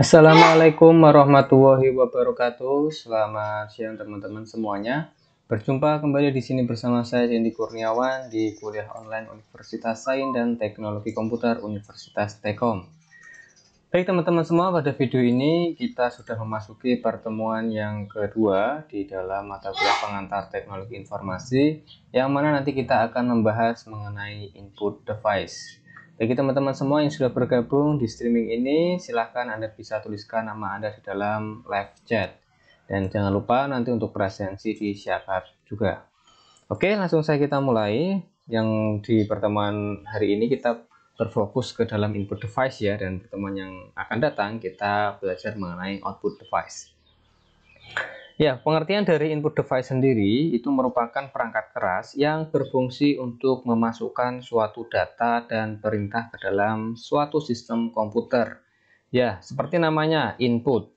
Assalamualaikum warahmatullahi wabarakatuh. Selamat siang teman-teman semuanya. Berjumpa kembali di sini bersama saya Jendi Kurniawan di kuliah online Universitas Sains dan Teknologi Komputer Universitas Tekom. Baik teman-teman semua, pada video ini kita sudah memasuki pertemuan yang kedua di dalam mata kuliah pengantar teknologi informasi yang mana nanti kita akan membahas mengenai input device. Bagi teman-teman semua yang sudah bergabung di streaming ini, silahkan Anda bisa tuliskan nama Anda di dalam live chat. Dan jangan lupa nanti untuk presensi di Syakar juga. Oke, langsung saya kita mulai. Yang di pertemuan hari ini kita berfokus ke dalam input device ya, dan pertemuan yang akan datang kita belajar mengenai output device. Ya, pengertian dari input device sendiri itu merupakan perangkat keras yang berfungsi untuk memasukkan suatu data dan perintah ke dalam suatu sistem komputer. Ya, seperti namanya input.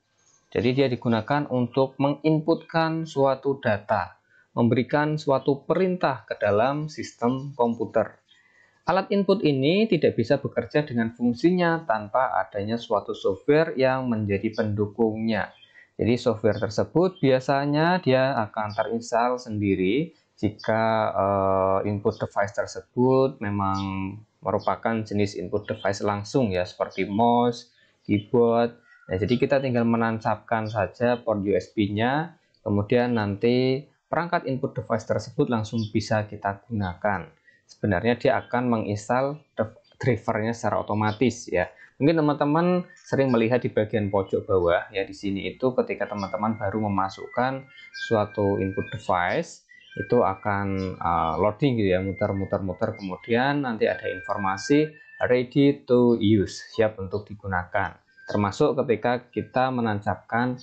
Jadi dia digunakan untuk menginputkan suatu data, memberikan suatu perintah ke dalam sistem komputer. Alat input ini tidak bisa bekerja dengan fungsinya tanpa adanya suatu software yang menjadi pendukungnya. Jadi software tersebut biasanya dia akan terinstall sendiri jika uh, input device tersebut memang merupakan jenis input device langsung ya seperti mouse, keyboard. Nah, jadi kita tinggal menancapkan saja port USB-nya, kemudian nanti perangkat input device tersebut langsung bisa kita gunakan. Sebenarnya dia akan menginstal drivernya secara otomatis ya. Mungkin teman-teman sering melihat di bagian pojok bawah ya di sini itu ketika teman-teman baru memasukkan suatu input device itu akan uh, loading gitu ya muter-muter-muter kemudian nanti ada informasi ready to use siap untuk digunakan termasuk ketika kita menancapkan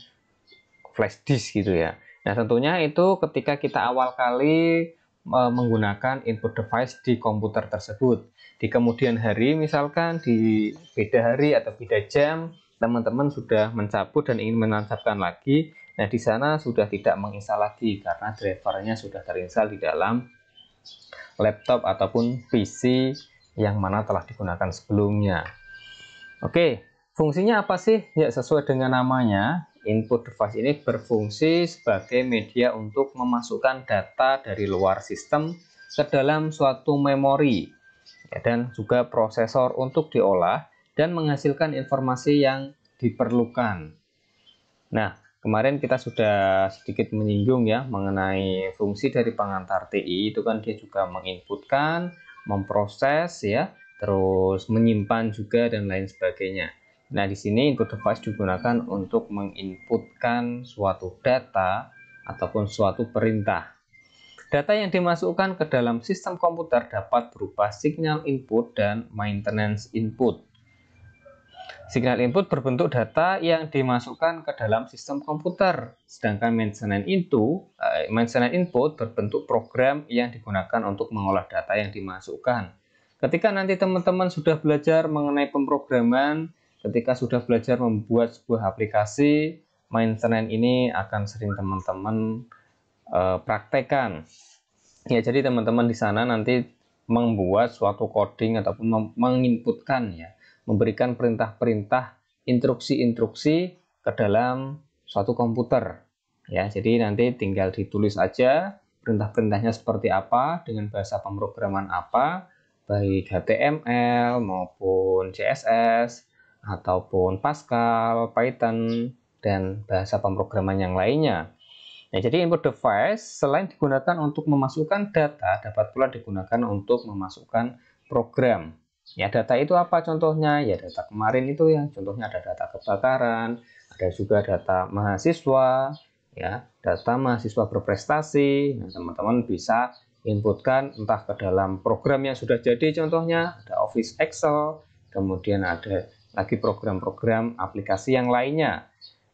flash disk gitu ya. Nah tentunya itu ketika kita awal kali menggunakan input device di komputer tersebut. Di kemudian hari misalkan di beda hari atau beda jam teman-teman sudah mencabut dan ingin menancapkan lagi. Nah, di sana sudah tidak menginstal lagi karena drivernya sudah terinstal di dalam laptop ataupun PC yang mana telah digunakan sebelumnya. Oke, fungsinya apa sih? Ya, sesuai dengan namanya, input device ini berfungsi sebagai media untuk memasukkan data dari luar sistem ke dalam suatu memori ya, dan juga prosesor untuk diolah dan menghasilkan informasi yang diperlukan. Nah, kemarin kita sudah sedikit menyinggung ya mengenai fungsi dari pengantar TI itu kan dia juga menginputkan, memproses ya, terus menyimpan juga dan lain sebagainya. Nah, di sini input device digunakan untuk menginputkan suatu data ataupun suatu perintah. Data yang dimasukkan ke dalam sistem komputer dapat berupa signal input dan maintenance input. Signal input berbentuk data yang dimasukkan ke dalam sistem komputer, sedangkan maintenance input, eh, maintenance input berbentuk program yang digunakan untuk mengolah data yang dimasukkan. Ketika nanti teman-teman sudah belajar mengenai pemrograman, ketika sudah belajar membuat sebuah aplikasi, maintenance ini akan sering teman-teman uh, praktekkan. Ya, jadi teman-teman di sana nanti membuat suatu coding ataupun menginputkan ya, memberikan perintah-perintah, instruksi-instruksi ke dalam suatu komputer. Ya, jadi nanti tinggal ditulis aja perintah-perintahnya seperti apa, dengan bahasa pemrograman apa, baik HTML maupun CSS, ataupun Pascal, Python, dan bahasa pemrograman yang lainnya. Nah, jadi input device selain digunakan untuk memasukkan data, dapat pula digunakan untuk memasukkan program. Ya, data itu apa contohnya? Ya, data kemarin itu ya, contohnya ada data kebakaran, ada juga data mahasiswa, ya, data mahasiswa berprestasi. Nah, teman-teman bisa inputkan entah ke dalam program yang sudah jadi contohnya ada Office Excel, kemudian ada lagi program-program aplikasi yang lainnya.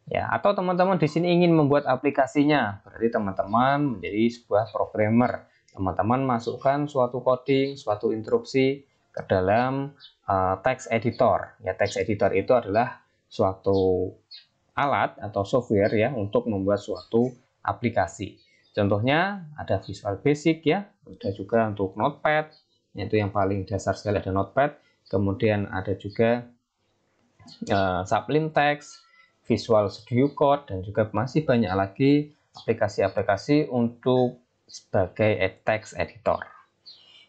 Ya, atau teman-teman di sini ingin membuat aplikasinya, berarti teman-teman menjadi sebuah programmer. Teman-teman masukkan suatu coding, suatu instruksi ke dalam uh, text editor. Ya, text editor itu adalah suatu alat atau software ya untuk membuat suatu aplikasi. Contohnya ada Visual Basic ya, ada juga untuk Notepad, itu yang paling dasar sekali ada Notepad. Kemudian ada juga uh, eh, Sublime Text, Visual Studio Code, dan juga masih banyak lagi aplikasi-aplikasi untuk sebagai text editor.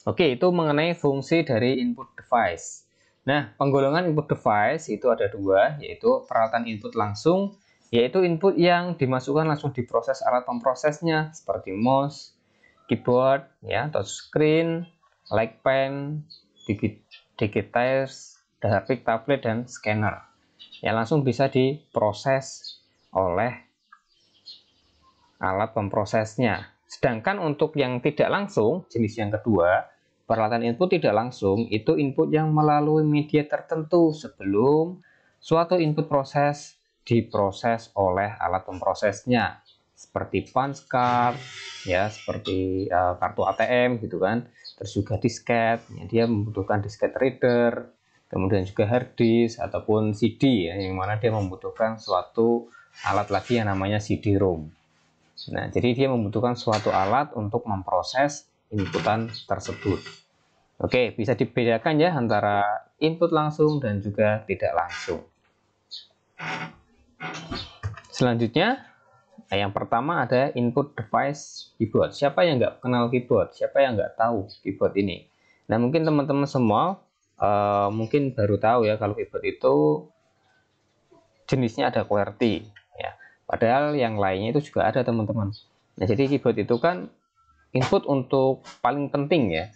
Oke, itu mengenai fungsi dari input device. Nah, penggolongan input device itu ada dua, yaitu peralatan input langsung, yaitu input yang dimasukkan langsung di proses alat pemprosesnya, seperti mouse, keyboard, ya, touchscreen, light pen, digitize, grafik tablet dan scanner yang langsung bisa diproses oleh alat pemprosesnya sedangkan untuk yang tidak langsung jenis yang kedua peralatan input tidak langsung itu input yang melalui media tertentu sebelum suatu input proses diproses oleh alat pemprosesnya seperti punch card ya seperti uh, kartu ATM gitu kan terus juga disket ya, dia membutuhkan disket reader kemudian juga hard disk ataupun CD ya, yang mana dia membutuhkan suatu alat lagi yang namanya CD-ROM. Nah, jadi dia membutuhkan suatu alat untuk memproses inputan tersebut. Oke, bisa dibedakan ya antara input langsung dan juga tidak langsung. Selanjutnya, nah, yang pertama ada input device keyboard. Siapa yang nggak kenal keyboard? Siapa yang nggak tahu keyboard ini? Nah, mungkin teman-teman semua Eh, mungkin baru tahu ya kalau keyboard itu jenisnya ada QWERTY ya. Padahal yang lainnya itu juga ada teman-teman. Nah, jadi keyboard itu kan input untuk paling penting ya.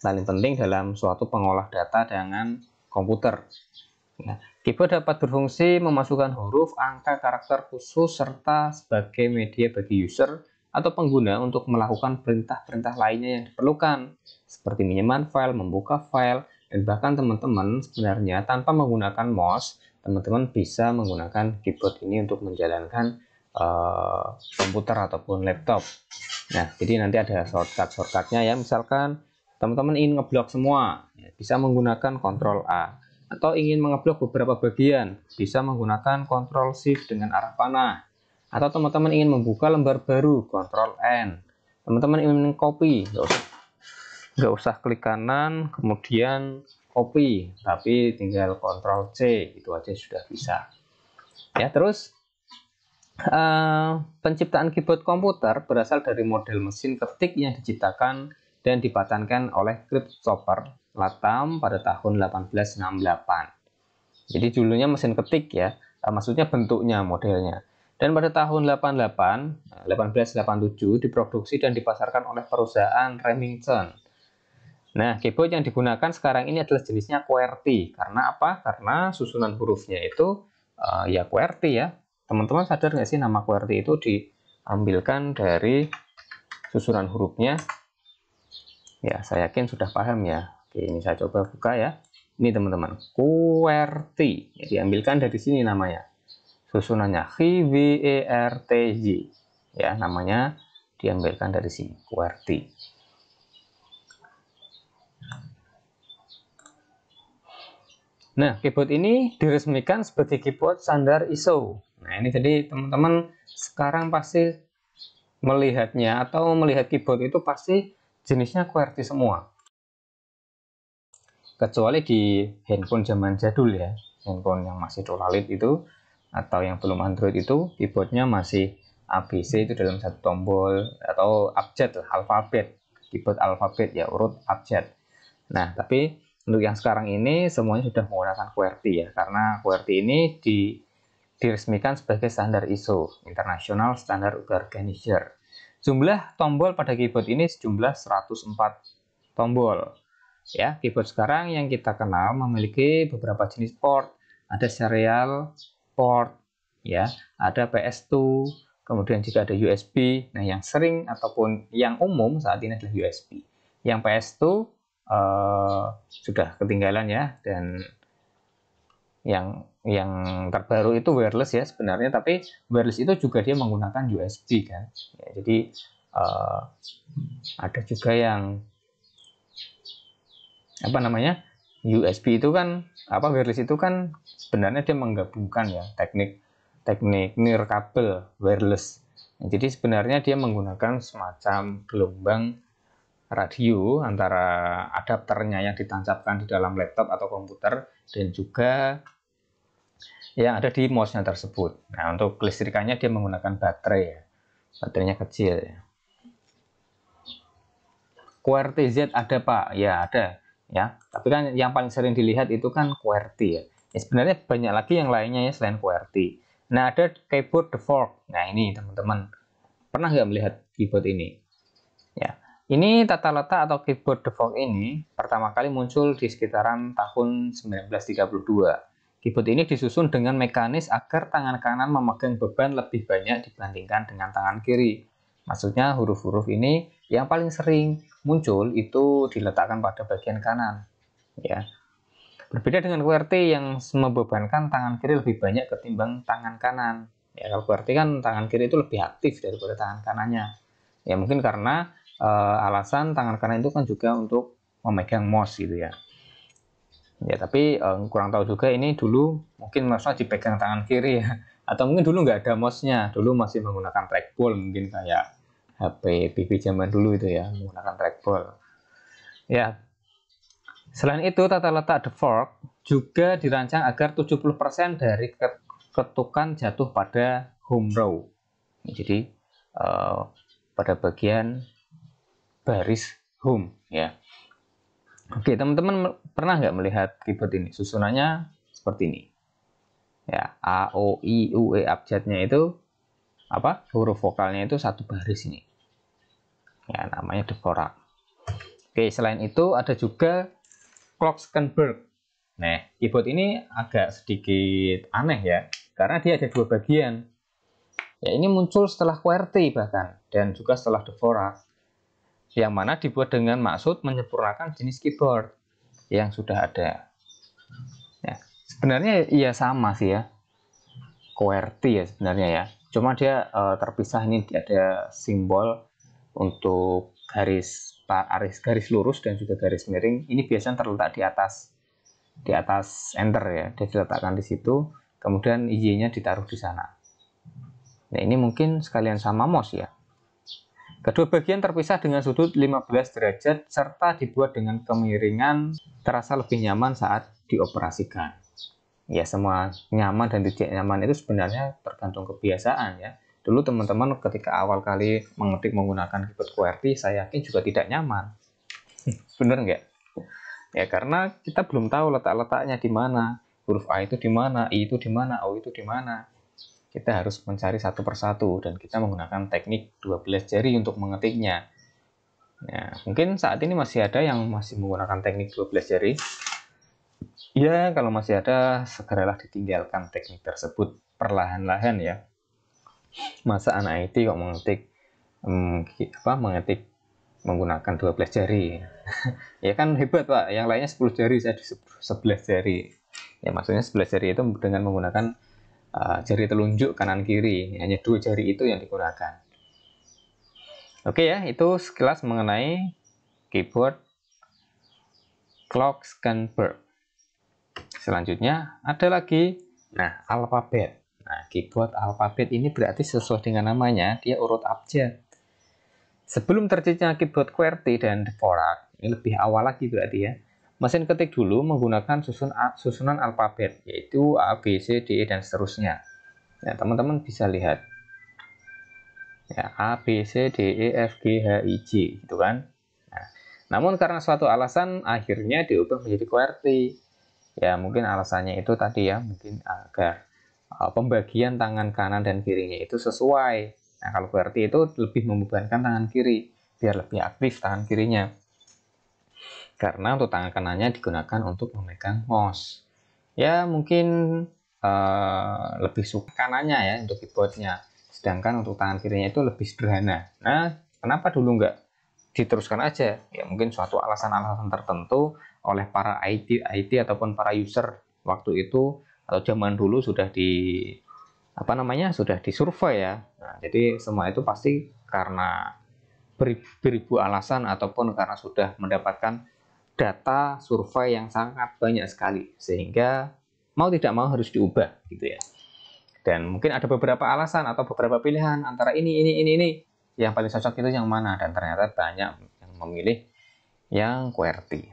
Paling penting dalam suatu pengolah data dengan komputer. Nah, keyboard dapat berfungsi memasukkan huruf, angka, karakter khusus, serta sebagai media bagi user atau pengguna untuk melakukan perintah-perintah lainnya yang diperlukan, seperti menyimpan file, membuka file, dan bahkan teman-teman sebenarnya tanpa menggunakan mouse, teman-teman bisa menggunakan keyboard ini untuk menjalankan uh, komputer ataupun laptop. Nah, jadi nanti ada shortcut-shortcutnya ya. Misalkan teman-teman ingin ngeblok semua, ya, bisa menggunakan Ctrl A. Atau ingin mengeblok beberapa bagian, bisa menggunakan Ctrl Shift dengan arah panah. Atau teman-teman ingin membuka lembar baru, Ctrl N. Teman-teman ingin copy, nggak usah klik kanan kemudian copy tapi tinggal Ctrl C itu aja sudah bisa ya terus uh, penciptaan keyboard komputer berasal dari model mesin ketik yang diciptakan dan dipatenkan oleh Christopher latam pada tahun 1868 jadi dulunya mesin ketik ya uh, maksudnya bentuknya modelnya dan pada tahun 88 1887 eh, diproduksi dan dipasarkan oleh perusahaan Remington Nah, keyboard yang digunakan sekarang ini adalah jenisnya QWERTY. Karena apa? Karena susunan hurufnya itu uh, ya QWERTY ya. Teman-teman sadar nggak sih nama QWERTY itu diambilkan dari susunan hurufnya? Ya, saya yakin sudah paham ya. Oke, ini saya coba buka ya. Ini teman-teman, QWERTY. Ya, diambilkan dari sini namanya. Susunannya H-W-E-R-T-Y. Ya, namanya diambilkan dari sini, QWERTY. Nah, keyboard ini diresmikan sebagai keyboard standar ISO. Nah, ini jadi teman-teman sekarang pasti melihatnya atau melihat keyboard itu pasti jenisnya QWERTY semua. Kecuali di handphone zaman jadul ya, handphone yang masih dolalit itu atau yang belum Android itu keyboardnya masih ABC itu dalam satu tombol atau abjad alfabet keyboard alfabet ya urut abjad. Nah, tapi untuk yang sekarang ini semuanya sudah menggunakan QWERTY ya, karena QWERTY ini di, diresmikan sebagai standar ISO, International Standard Organizer. Jumlah tombol pada keyboard ini sejumlah 104 tombol. Ya, keyboard sekarang yang kita kenal memiliki beberapa jenis port. Ada serial port, ya, ada PS2, kemudian juga ada USB. Nah, yang sering ataupun yang umum saat ini adalah USB. Yang PS2 Eh, sudah ketinggalan ya dan yang yang terbaru itu wireless ya sebenarnya tapi wireless itu juga dia menggunakan USB kan ya, jadi uh, ada juga yang apa namanya USB itu kan apa wireless itu kan sebenarnya dia menggabungkan ya teknik teknik nir kabel wireless jadi sebenarnya dia menggunakan semacam gelombang radio antara adapternya yang ditancapkan di dalam laptop atau komputer dan juga yang ada di mouse-nya tersebut. Nah, untuk kelistrikannya dia menggunakan baterai ya. Baterainya kecil ya. QWERTY Z ada Pak? Ya, ada ya. Tapi kan yang paling sering dilihat itu kan QWERTY ya. ya sebenarnya banyak lagi yang lainnya ya selain QWERTY. Nah, ada keyboard default. Nah, ini teman-teman. Pernah nggak melihat keyboard ini? Ya. Ini tata letak atau keyboard default ini pertama kali muncul di sekitaran tahun 1932. Keyboard ini disusun dengan mekanis agar tangan kanan memegang beban lebih banyak dibandingkan dengan tangan kiri. Maksudnya huruf-huruf ini yang paling sering muncul itu diletakkan pada bagian kanan. Ya. Berbeda dengan QWERTY yang membebankan tangan kiri lebih banyak ketimbang tangan kanan. Ya, kalau QWERTY kan tangan kiri itu lebih aktif daripada tangan kanannya. Ya mungkin karena uh, alasan tangan kanan itu kan juga untuk memegang mouse gitu ya ya tapi uh, kurang tahu juga ini dulu mungkin mouse-nya dipegang tangan kiri ya atau mungkin dulu nggak ada mouse-nya dulu masih menggunakan trackball mungkin kayak HP pp zaman dulu itu ya menggunakan trackball ya selain itu tata letak the fork juga dirancang agar 70% dari ketukan jatuh pada home row jadi uh, pada bagian baris home ya. Oke, teman-teman pernah nggak melihat keyboard ini? Susunannya seperti ini. Ya, A, O, I, U, E, abjadnya itu apa? Huruf vokalnya itu satu baris ini. Ya, namanya forak Oke, selain itu ada juga Klokkenberg. Nah, keyboard ini agak sedikit aneh ya, karena dia ada dua bagian. Ya, ini muncul setelah QWERTY bahkan, dan juga setelah Dvorak yang mana dibuat dengan maksud menyempurnakan jenis keyboard yang sudah ada. Ya, sebenarnya iya sama sih ya, QWERTY ya sebenarnya ya. Cuma dia e, terpisah ini ada simbol untuk garis garis garis lurus dan juga garis miring. Ini biasanya terletak di atas di atas enter ya. Dia diletakkan di situ, kemudian y-nya ditaruh di sana. Nah, ini mungkin sekalian sama mouse ya. Kedua bagian terpisah dengan sudut 15 derajat serta dibuat dengan kemiringan terasa lebih nyaman saat dioperasikan. Ya semua nyaman dan tidak nyaman itu sebenarnya tergantung kebiasaan ya. Dulu teman-teman ketika awal kali mengetik menggunakan keyboard QWERTY saya yakin juga tidak nyaman. Bener nggak? Ya karena kita belum tahu letak-letaknya di mana, huruf A itu di mana, I itu di mana, O itu di mana kita harus mencari satu persatu dan kita menggunakan teknik 12 jari untuk mengetiknya. Nah, mungkin saat ini masih ada yang masih menggunakan teknik 12 jari. Ya, kalau masih ada, segeralah ditinggalkan teknik tersebut perlahan-lahan ya. Masa anak IT kok mengetik hmm, apa mengetik menggunakan 12 jari. ya kan hebat, Pak. Yang lainnya 10 jari, saya 11 jari. Ya maksudnya 11 jari itu dengan menggunakan Eh, jari telunjuk kanan kiri. Hanya dua jari itu yang digunakan. Oke ya, itu sekilas mengenai keyboard clock scan burp. Selanjutnya ada lagi, nah alfabet. Nah, keyboard alfabet ini berarti sesuai dengan namanya, dia urut abjad. Sebelum terciptanya keyboard QWERTY dan Dvorak, ini lebih awal lagi berarti ya. Mesin ketik dulu menggunakan susun, susunan alfabet, yaitu A, B, C, D, E, dan seterusnya. Ya, teman-teman bisa lihat. Ya, A, B, C, D, E, F, G, H, I, J, gitu kan. Nah, namun karena suatu alasan, akhirnya diubah menjadi QWERTY. Ya, mungkin alasannya itu tadi ya, mungkin agar uh, pembagian tangan kanan dan kirinya itu sesuai. Nah, kalau QWERTY itu lebih membebankan tangan kiri, biar lebih aktif tangan kirinya karena untuk tangan kanannya digunakan untuk memegang mouse. Ya mungkin uh, lebih suka kanannya ya untuk keyboardnya, sedangkan untuk tangan kirinya itu lebih sederhana. Nah, kenapa dulu nggak diteruskan aja? Ya mungkin suatu alasan-alasan tertentu oleh para IT, IT ataupun para user waktu itu atau zaman dulu sudah di apa namanya sudah disurvey ya. Nah, jadi semua itu pasti karena beribu, beribu alasan ataupun karena sudah mendapatkan data survei yang sangat banyak sekali sehingga mau tidak mau harus diubah gitu ya dan mungkin ada beberapa alasan atau beberapa pilihan antara ini ini ini ini yang paling cocok itu yang mana dan ternyata banyak yang memilih yang QWERTY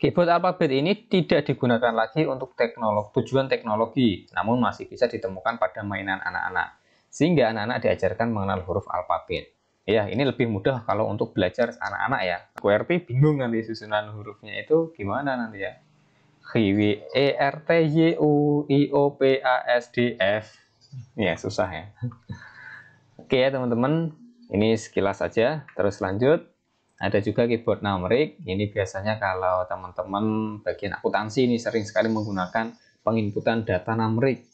keyboard alfabet ini tidak digunakan lagi untuk teknologi tujuan teknologi namun masih bisa ditemukan pada mainan anak-anak sehingga anak-anak diajarkan mengenal huruf alfabet Ya, ini lebih mudah kalau untuk belajar anak-anak ya. QRT bingung nanti susunan hurufnya itu gimana nanti ya. Q W E, R, T, Y, U, I, O, P, A, S, D, F. Ya, susah ya. Oke ya teman-teman, ini sekilas saja. Terus lanjut, ada juga keyboard numerik. Ini biasanya kalau teman-teman bagian akuntansi ini sering sekali menggunakan penginputan data numerik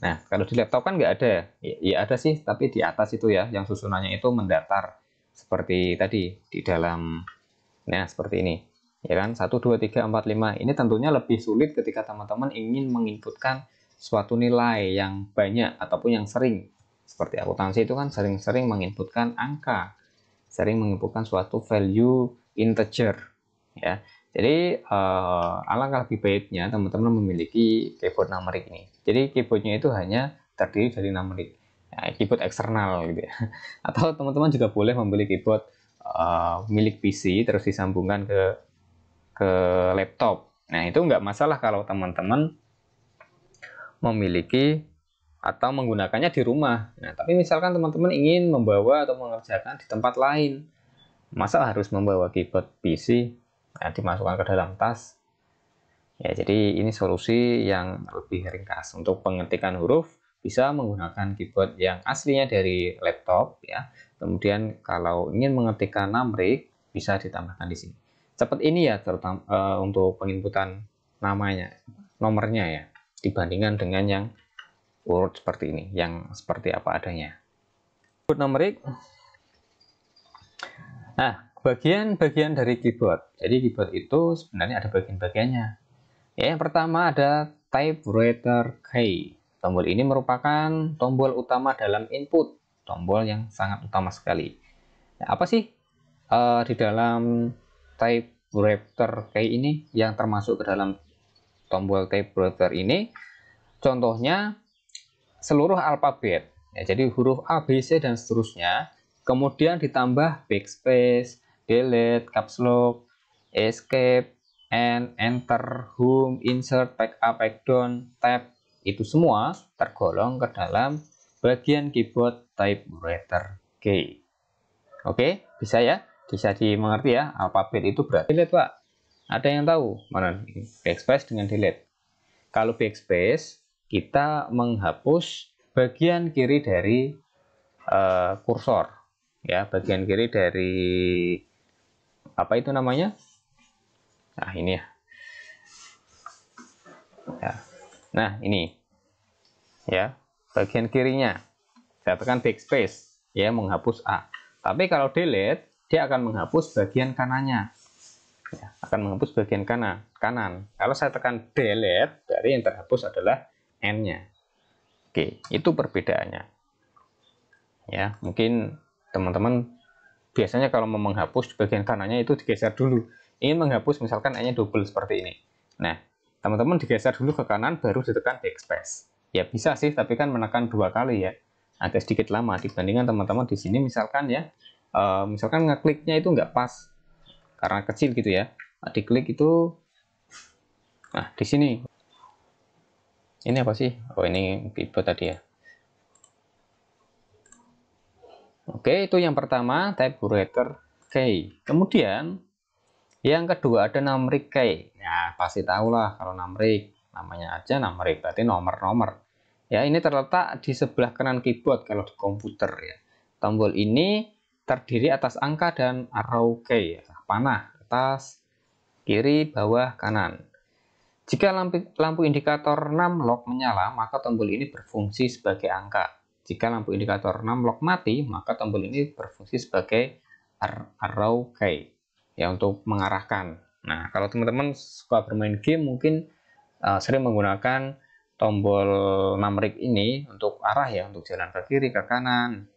Nah, kalau di laptop kan nggak ada ya? ya? Ya ada sih, tapi di atas itu ya, yang susunannya itu mendatar. Seperti tadi, di dalam, nah seperti ini. Ya kan, 1, 2, 3, 4, 5. Ini tentunya lebih sulit ketika teman-teman ingin menginputkan suatu nilai yang banyak ataupun yang sering. Seperti akuntansi itu kan sering-sering menginputkan angka, sering menginputkan suatu value integer. ya. Jadi, eh, alangkah lebih baiknya teman-teman memiliki keyboard numeric ini. Jadi keyboardnya itu hanya terdiri dari 6 menit. Ya, keyboard eksternal gitu ya. Atau teman-teman juga boleh membeli keyboard uh, milik PC terus disambungkan ke ke laptop. Nah itu nggak masalah kalau teman-teman memiliki atau menggunakannya di rumah. Nah, tapi misalkan teman-teman ingin membawa atau mengerjakan di tempat lain, masa harus membawa keyboard PC nah, dimasukkan ke dalam tas Ya, jadi ini solusi yang lebih ringkas. Untuk pengetikan huruf bisa menggunakan keyboard yang aslinya dari laptop ya. Kemudian kalau ingin mengetikkan numeric bisa ditambahkan di sini. Cepat ini ya terutama uh, untuk penginputan namanya, nomornya ya dibandingkan dengan yang word seperti ini, yang seperti apa adanya. Keyboard numeric. Nah, bagian-bagian dari keyboard. Jadi keyboard itu sebenarnya ada bagian-bagiannya Ya, yang pertama ada typewriter key. Tombol ini merupakan tombol utama dalam input, tombol yang sangat utama sekali. Nah, apa sih uh, di dalam typewriter key ini yang termasuk ke dalam tombol typewriter ini? Contohnya seluruh alfabet, ya, jadi huruf A, B, C dan seterusnya. Kemudian ditambah backspace, delete, caps lock, escape, and, enter, home, insert, back up, back down, tab, itu semua tergolong ke dalam bagian keyboard typewriter G. Oke, bisa ya? Bisa dimengerti ya, alfabet itu berarti delete, Pak. Ada yang tahu? Mana? Backspace dengan delete. Kalau backspace, kita menghapus bagian kiri dari uh, kursor. Ya, bagian kiri dari apa itu namanya? nah ini ya ya nah ini ya bagian kirinya saya tekan backspace ya menghapus A tapi kalau delete dia akan menghapus bagian kanannya ya, akan menghapus bagian kanan kanan kalau saya tekan delete dari yang terhapus adalah N nya Oke itu perbedaannya ya mungkin teman-teman biasanya kalau mau menghapus bagian kanannya itu digeser dulu ingin menghapus misalkan hanya nya double seperti ini. Nah, teman-teman digeser dulu ke kanan baru ditekan backspace. Ya bisa sih, tapi kan menekan dua kali ya. Agak sedikit lama dibandingkan teman-teman di sini misalkan ya, uh, misalkan ngekliknya itu nggak pas karena kecil gitu ya. Nah, diklik itu, nah di sini. Ini apa sih? Oh ini keyboard tadi ya. Oke, itu yang pertama, type writer K. Kemudian yang kedua ada namrikai. Ya, pasti tahulah kalau namrik. Namanya aja namrik, berarti nomor-nomor. Ya, ini terletak di sebelah kanan keyboard kalau di komputer ya. Tombol ini terdiri atas angka dan arrow key, ya. panah, atas, kiri, bawah, kanan. Jika lampu, lampu indikator 6 lock menyala, maka tombol ini berfungsi sebagai angka. Jika lampu indikator 6 lock mati, maka tombol ini berfungsi sebagai arrow key ya untuk mengarahkan. Nah, kalau teman-teman suka bermain game mungkin uh, sering menggunakan tombol numerik ini untuk arah ya, untuk jalan ke kiri, ke kanan,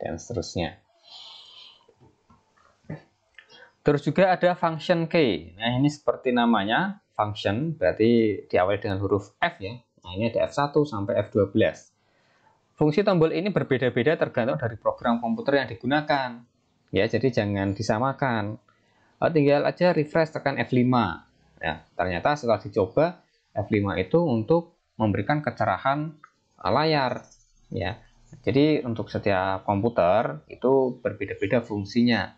dan seterusnya. Terus juga ada function key. Nah, ini seperti namanya function, berarti diawali dengan huruf F ya. Nah, ini ada F1 sampai F12. Fungsi tombol ini berbeda-beda tergantung dari program komputer yang digunakan. Ya, jadi jangan disamakan. Oh, tinggal aja refresh tekan F5 ya ternyata setelah dicoba F5 itu untuk memberikan kecerahan eh, layar ya jadi untuk setiap komputer itu berbeda-beda fungsinya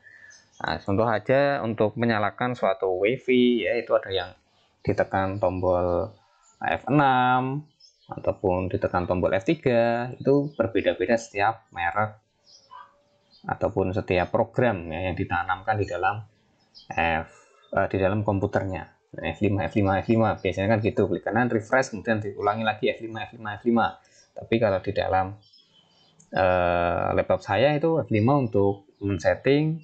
nah, contoh aja untuk menyalakan suatu wifi ya itu ada yang ditekan tombol eh, F6 ataupun ditekan tombol F3 itu berbeda-beda setiap merek ataupun setiap program ya, yang ditanamkan di dalam F uh, di dalam komputernya. F5, F5, F5 biasanya kan gitu klik kanan refresh kemudian diulangi lagi F5, F5, F5. Tapi kalau di dalam uh, laptop saya itu F5 untuk men-setting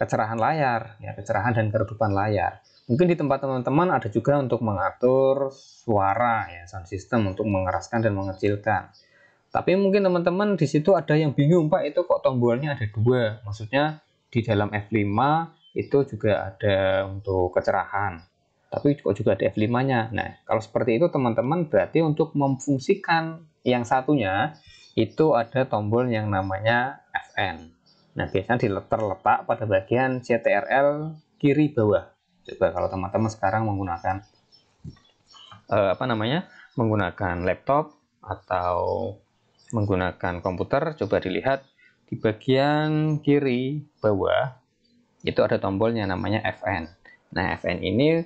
kecerahan layar, ya kecerahan dan keredupan layar. Mungkin di tempat teman-teman ada juga untuk mengatur suara ya sound system untuk mengeraskan dan mengecilkan. Tapi mungkin teman-teman di situ ada yang bingung Pak itu kok tombolnya ada dua. Maksudnya di dalam F5 itu juga ada untuk kecerahan tapi juga, juga ada F5 nya nah kalau seperti itu teman-teman berarti untuk memfungsikan yang satunya itu ada tombol yang namanya FN nah biasanya letak-letak pada bagian CTRL kiri bawah coba kalau teman-teman sekarang menggunakan eh, apa namanya menggunakan laptop atau menggunakan komputer coba dilihat di bagian kiri bawah itu ada tombolnya namanya FN. Nah, FN ini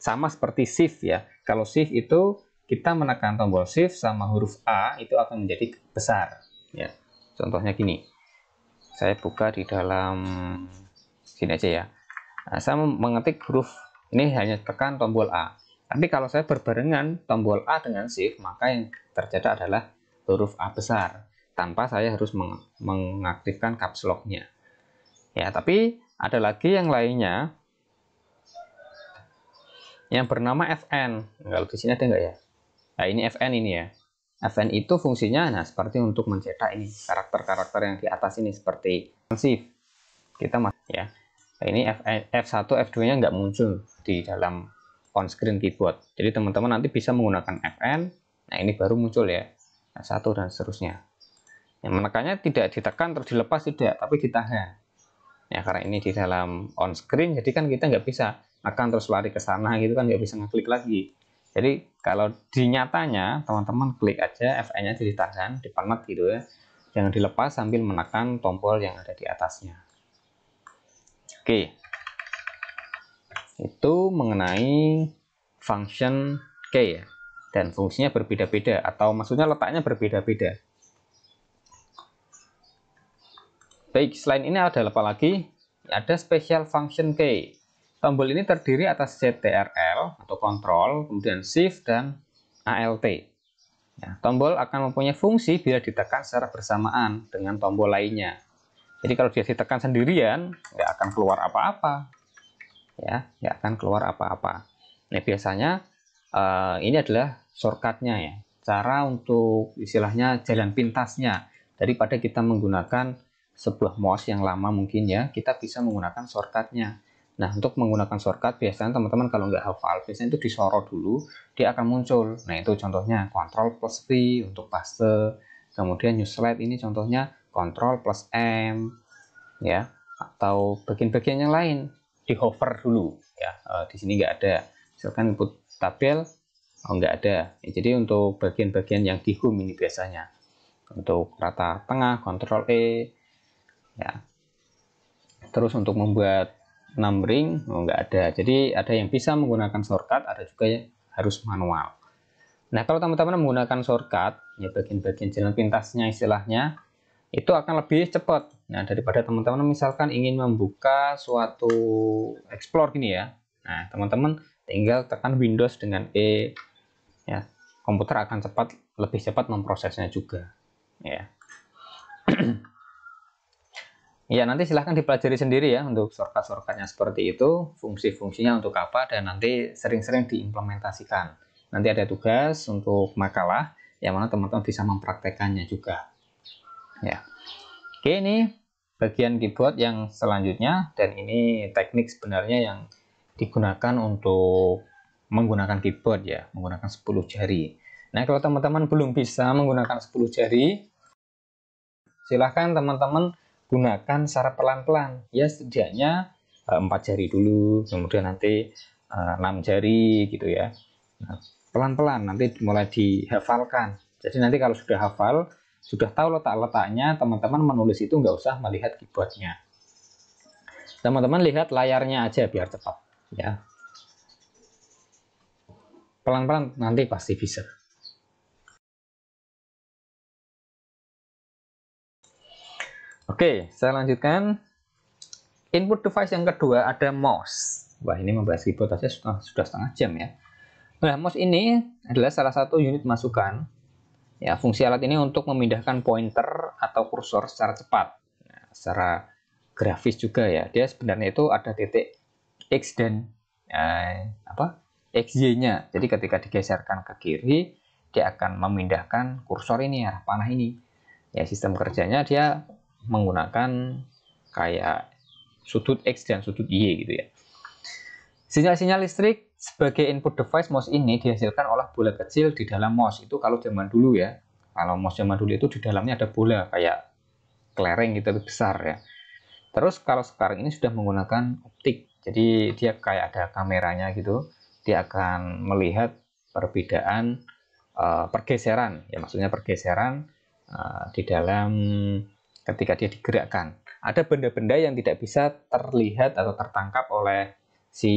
sama seperti shift ya. Kalau shift itu kita menekan tombol shift sama huruf A itu akan menjadi besar ya. Contohnya gini. Saya buka di dalam sini aja ya. Nah, saya mengetik huruf ini hanya tekan tombol A. Tapi kalau saya berbarengan tombol A dengan shift, maka yang terjadi adalah huruf A besar tanpa saya harus mengaktifkan caps lock-nya. Ya, tapi ada lagi yang lainnya yang bernama fn. Kalau di sini ada nggak ya? Nah, ini fn ini ya. Fn itu fungsinya nah seperti untuk mencetak ini karakter-karakter yang di atas ini seperti shift. Kita mas ya. Nah, ini F1, F2-nya nggak muncul di dalam on screen keyboard. Jadi teman-teman nanti bisa menggunakan Fn. Nah, ini baru muncul ya. F1 dan seterusnya. Yang menekannya tidak ditekan terus dilepas tidak, tapi ditahan ya karena ini di dalam on screen jadi kan kita nggak bisa akan terus lari ke sana gitu kan nggak bisa ngeklik lagi jadi kalau dinyatanya teman-teman klik aja Fn nya jadi tahan dipenget gitu ya jangan dilepas sambil menekan tombol yang ada di atasnya oke itu mengenai function key ya dan fungsinya berbeda-beda atau maksudnya letaknya berbeda-beda Baik, selain ini ada apa lagi? Ada special function key. Tombol ini terdiri atas CTRL atau control kemudian shift dan ALT. Ya, tombol akan mempunyai fungsi bila ditekan secara bersamaan dengan tombol lainnya. Jadi kalau dia ditekan sendirian, nggak akan keluar apa-apa. Ya, nggak akan keluar apa-apa. Nah, biasanya eh, ini adalah shortcutnya ya. Cara untuk istilahnya jalan pintasnya daripada kita menggunakan sebuah mouse yang lama mungkin ya, kita bisa menggunakan shortcutnya. Nah, untuk menggunakan shortcut, biasanya teman-teman kalau nggak hafal, biasanya itu disorot dulu, dia akan muncul. Nah, itu contohnya Ctrl plus V untuk paste, kemudian new slide ini contohnya Ctrl plus M, ya, atau bagian-bagian yang lain, di hover dulu, ya, e, di sini nggak ada. Misalkan input tabel, oh nggak ada. Ya, jadi untuk bagian-bagian yang di home ini biasanya. Untuk rata tengah, Ctrl E, ya terus untuk membuat numbering ring oh, nggak ada jadi ada yang bisa menggunakan shortcut ada juga yang harus manual nah kalau teman-teman menggunakan shortcut ya bagian-bagian jalan pintasnya istilahnya itu akan lebih cepat nah daripada teman-teman misalkan ingin membuka suatu explore gini ya nah teman-teman tinggal tekan Windows dengan E ya komputer akan cepat lebih cepat memprosesnya juga ya Ya, nanti silahkan dipelajari sendiri ya untuk shortcut-shortcutnya seperti itu, fungsi-fungsinya untuk apa, dan nanti sering-sering diimplementasikan. Nanti ada tugas untuk makalah, yang mana teman-teman bisa mempraktekannya juga. Ya, Oke, ini bagian keyboard yang selanjutnya, dan ini teknik sebenarnya yang digunakan untuk menggunakan keyboard ya, menggunakan 10 jari. Nah, kalau teman-teman belum bisa menggunakan 10 jari, silahkan teman-teman gunakan secara pelan-pelan ya setidaknya eh, empat jari dulu kemudian nanti eh, enam jari gitu ya nah, pelan-pelan nah, nanti mulai dihafalkan jadi nanti kalau sudah hafal sudah tahu letak-letaknya teman-teman menulis itu nggak usah melihat keyboardnya teman-teman lihat layarnya aja biar cepat ya pelan-pelan nanti pasti bisa Oke, saya lanjutkan. Input device yang kedua ada mouse. Wah, ini membahas saja sudah, sudah setengah jam ya. Nah, mouse ini adalah salah satu unit masukan. Ya, fungsi alat ini untuk memindahkan pointer atau kursor secara cepat. Nah, secara grafis juga ya. Dia sebenarnya itu ada titik X dan eh, apa? XY-nya. Jadi ketika digeserkan ke kiri, dia akan memindahkan kursor ini ya, panah ini. Ya, sistem kerjanya dia menggunakan kayak sudut X dan sudut Y gitu ya. Sinyal-sinyal listrik sebagai input device MOS ini dihasilkan oleh bola kecil di dalam MOS. Itu kalau zaman dulu ya. Kalau MOS zaman dulu itu di dalamnya ada bola kayak kelereng gitu lebih besar ya. Terus kalau sekarang ini sudah menggunakan optik. Jadi dia kayak ada kameranya gitu. Dia akan melihat perbedaan uh, pergeseran ya maksudnya pergeseran uh, di dalam ketika dia digerakkan. Ada benda-benda yang tidak bisa terlihat atau tertangkap oleh si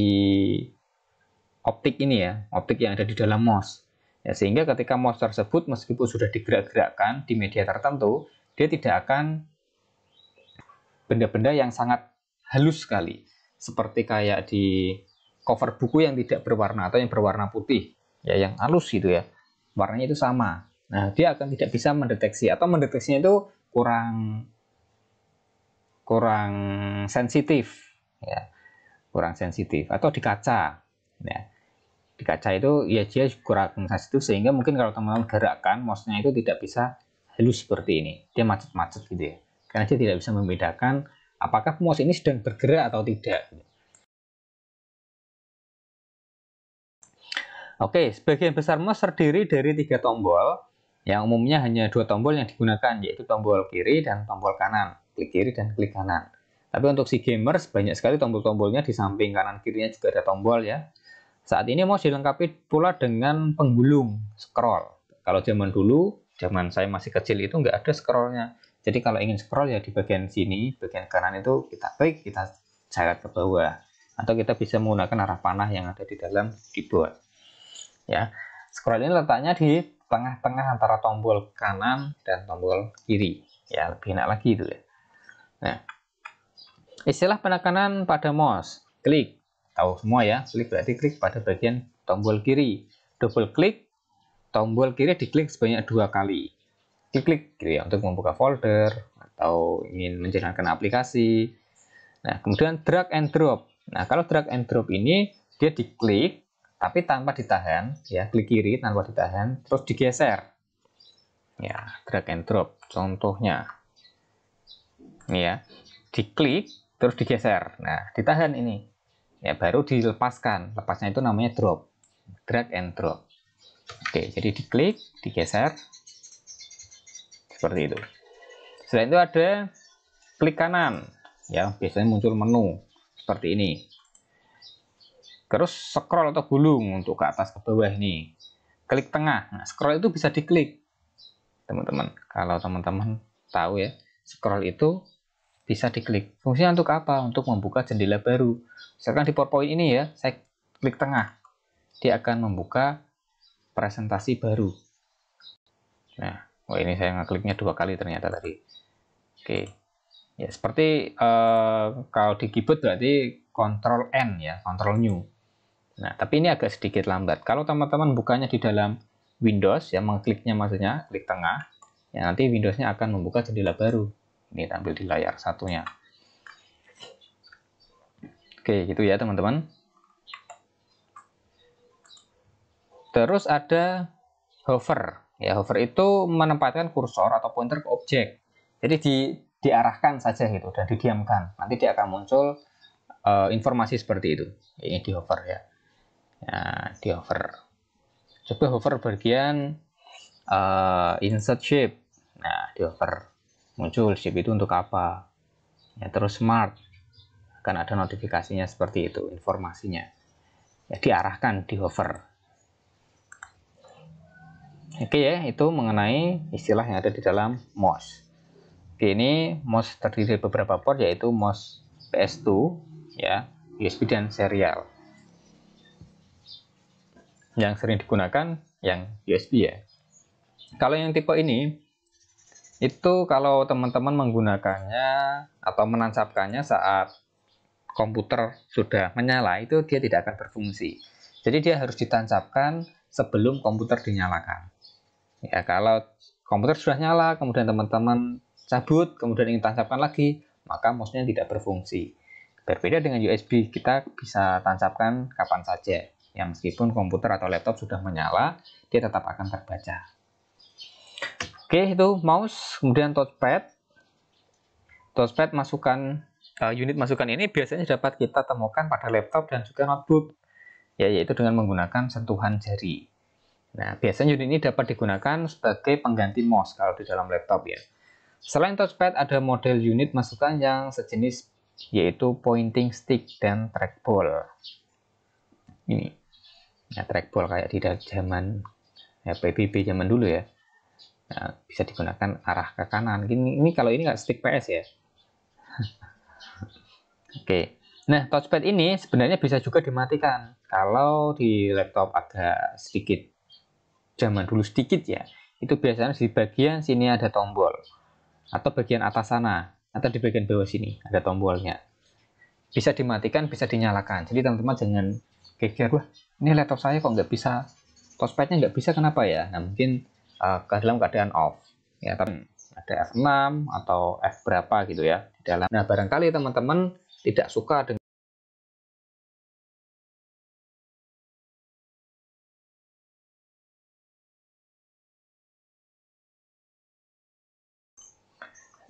optik ini ya, optik yang ada di dalam MOS. Ya, sehingga ketika MOS tersebut meskipun sudah digerak-gerakkan di media tertentu, dia tidak akan benda-benda yang sangat halus sekali. Seperti kayak di cover buku yang tidak berwarna atau yang berwarna putih, ya yang halus gitu ya. Warnanya itu sama. Nah, dia akan tidak bisa mendeteksi atau mendeteksinya itu kurang kurang sensitif ya kurang sensitif atau di kaca ya di kaca itu ya dia kurang sensitif sehingga mungkin kalau teman-teman gerakkan mouse-nya itu tidak bisa halus seperti ini dia macet-macet gitu ya karena dia tidak bisa membedakan apakah mouse ini sedang bergerak atau tidak Oke, sebagian besar mouse terdiri dari tiga tombol yang umumnya hanya dua tombol yang digunakan yaitu tombol kiri dan tombol kanan klik kiri dan klik kanan tapi untuk si gamers banyak sekali tombol-tombolnya di samping kanan kirinya juga ada tombol ya saat ini mau dilengkapi pula dengan penggulung scroll kalau zaman dulu zaman saya masih kecil itu nggak ada scrollnya jadi kalau ingin scroll ya di bagian sini bagian kanan itu kita klik kita jarak ke bawah atau kita bisa menggunakan arah panah yang ada di dalam keyboard ya scroll ini letaknya di tengah-tengah antara tombol kanan dan tombol kiri ya lebih enak lagi itu ya nah istilah penekanan pada mouse klik tahu semua ya klik berarti klik pada bagian tombol kiri double klik tombol kiri diklik sebanyak dua kali diklik gitu ya untuk membuka folder atau ingin menjalankan aplikasi nah kemudian drag and drop nah kalau drag and drop ini dia diklik tapi tanpa ditahan ya klik kiri tanpa ditahan terus digeser ya drag and drop contohnya ini ya diklik terus digeser nah ditahan ini ya baru dilepaskan lepasnya itu namanya drop drag and drop oke jadi diklik digeser seperti itu selain itu ada klik kanan ya biasanya muncul menu seperti ini terus scroll atau gulung untuk ke atas ke bawah nih klik tengah nah, scroll itu bisa diklik teman-teman kalau teman-teman tahu ya scroll itu bisa diklik fungsinya untuk apa untuk membuka jendela baru misalkan di powerpoint ini ya saya klik tengah dia akan membuka presentasi baru nah oh ini saya ngekliknya dua kali ternyata tadi oke ya seperti uh, kalau di keyboard berarti Control N ya Control New Nah, tapi ini agak sedikit lambat. Kalau teman-teman bukanya di dalam Windows, ya mengkliknya maksudnya, klik tengah, ya nanti Windows-nya akan membuka jendela baru. Ini tampil di layar satunya. Oke, gitu ya teman-teman. Terus ada hover. Ya, hover itu menempatkan kursor atau pointer ke objek. Jadi di, diarahkan saja gitu dan didiamkan. Nanti dia akan muncul uh, informasi seperti itu. Ini di hover ya. Nah, di hover. Coba hover bagian uh, insert shape. Nah, di hover muncul shape itu untuk apa? Ya, terus smart akan ada notifikasinya seperti itu informasinya. Ya, diarahkan di hover. Oke ya, itu mengenai istilah yang ada di dalam MOS. Oke, ini MOS terdiri dari beberapa port yaitu MOS PS2 ya, USB dan serial yang sering digunakan yang USB ya. Kalau yang tipe ini itu kalau teman-teman menggunakannya atau menancapkannya saat komputer sudah menyala itu dia tidak akan berfungsi. Jadi dia harus ditancapkan sebelum komputer dinyalakan. Ya kalau komputer sudah nyala kemudian teman-teman cabut kemudian ingin tancapkan lagi maka mouse-nya tidak berfungsi. Berbeda dengan USB kita bisa tancapkan kapan saja yang meskipun komputer atau laptop sudah menyala, dia tetap akan terbaca. Oke, itu mouse, kemudian touchpad. Touchpad masukan uh, eh, unit masukan ini biasanya dapat kita temukan pada laptop dan juga notebook. Ya, yaitu dengan menggunakan sentuhan jari. Nah, biasanya unit ini dapat digunakan sebagai pengganti mouse kalau di dalam laptop ya. Selain touchpad, ada model unit masukan yang sejenis yaitu pointing stick dan trackball. Ini ya, trackball kayak di zaman ya, PBB zaman dulu ya ya bisa digunakan arah ke kanan Gini ini kalau ini nggak stick PS ya oke okay. nah touchpad ini sebenarnya bisa juga dimatikan kalau di laptop agak sedikit zaman dulu sedikit ya itu biasanya di bagian sini ada tombol atau bagian atas sana atau di bagian bawah sini ada tombolnya bisa dimatikan bisa dinyalakan jadi teman-teman jangan geger lah ini laptop saya kok nggak bisa touchpadnya nggak bisa kenapa ya nah mungkin uh, dalam keadaan off ya tapi hmm. ada F6 atau F berapa gitu ya di dalam nah barangkali teman-teman tidak suka dengan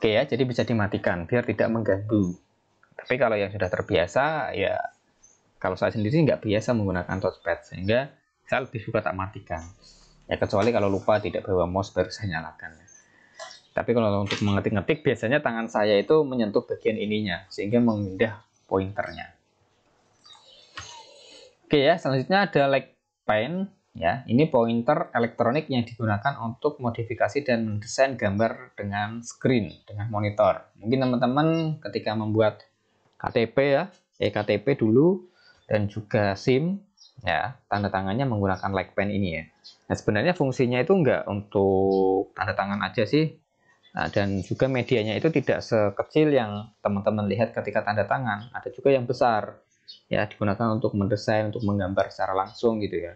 Oke ya, jadi bisa dimatikan biar tidak mengganggu. Tapi kalau yang sudah terbiasa ya kalau saya sendiri nggak biasa menggunakan touchpad sehingga saya lebih suka tak matikan ya kecuali kalau lupa tidak bawa mouse baru saya nyalakan tapi kalau untuk mengetik-ngetik biasanya tangan saya itu menyentuh bagian ininya sehingga memindah pointernya oke ya selanjutnya ada leg pen ya ini pointer elektronik yang digunakan untuk modifikasi dan desain gambar dengan screen dengan monitor mungkin teman-teman ketika membuat KTP ya ektp eh, dulu dan juga SIM ya tanda tangannya menggunakan like pen ini ya. Nah sebenarnya fungsinya itu enggak untuk tanda tangan aja sih. Nah, dan juga medianya itu tidak sekecil yang teman-teman lihat ketika tanda tangan. Ada juga yang besar ya digunakan untuk mendesain, untuk menggambar secara langsung gitu ya.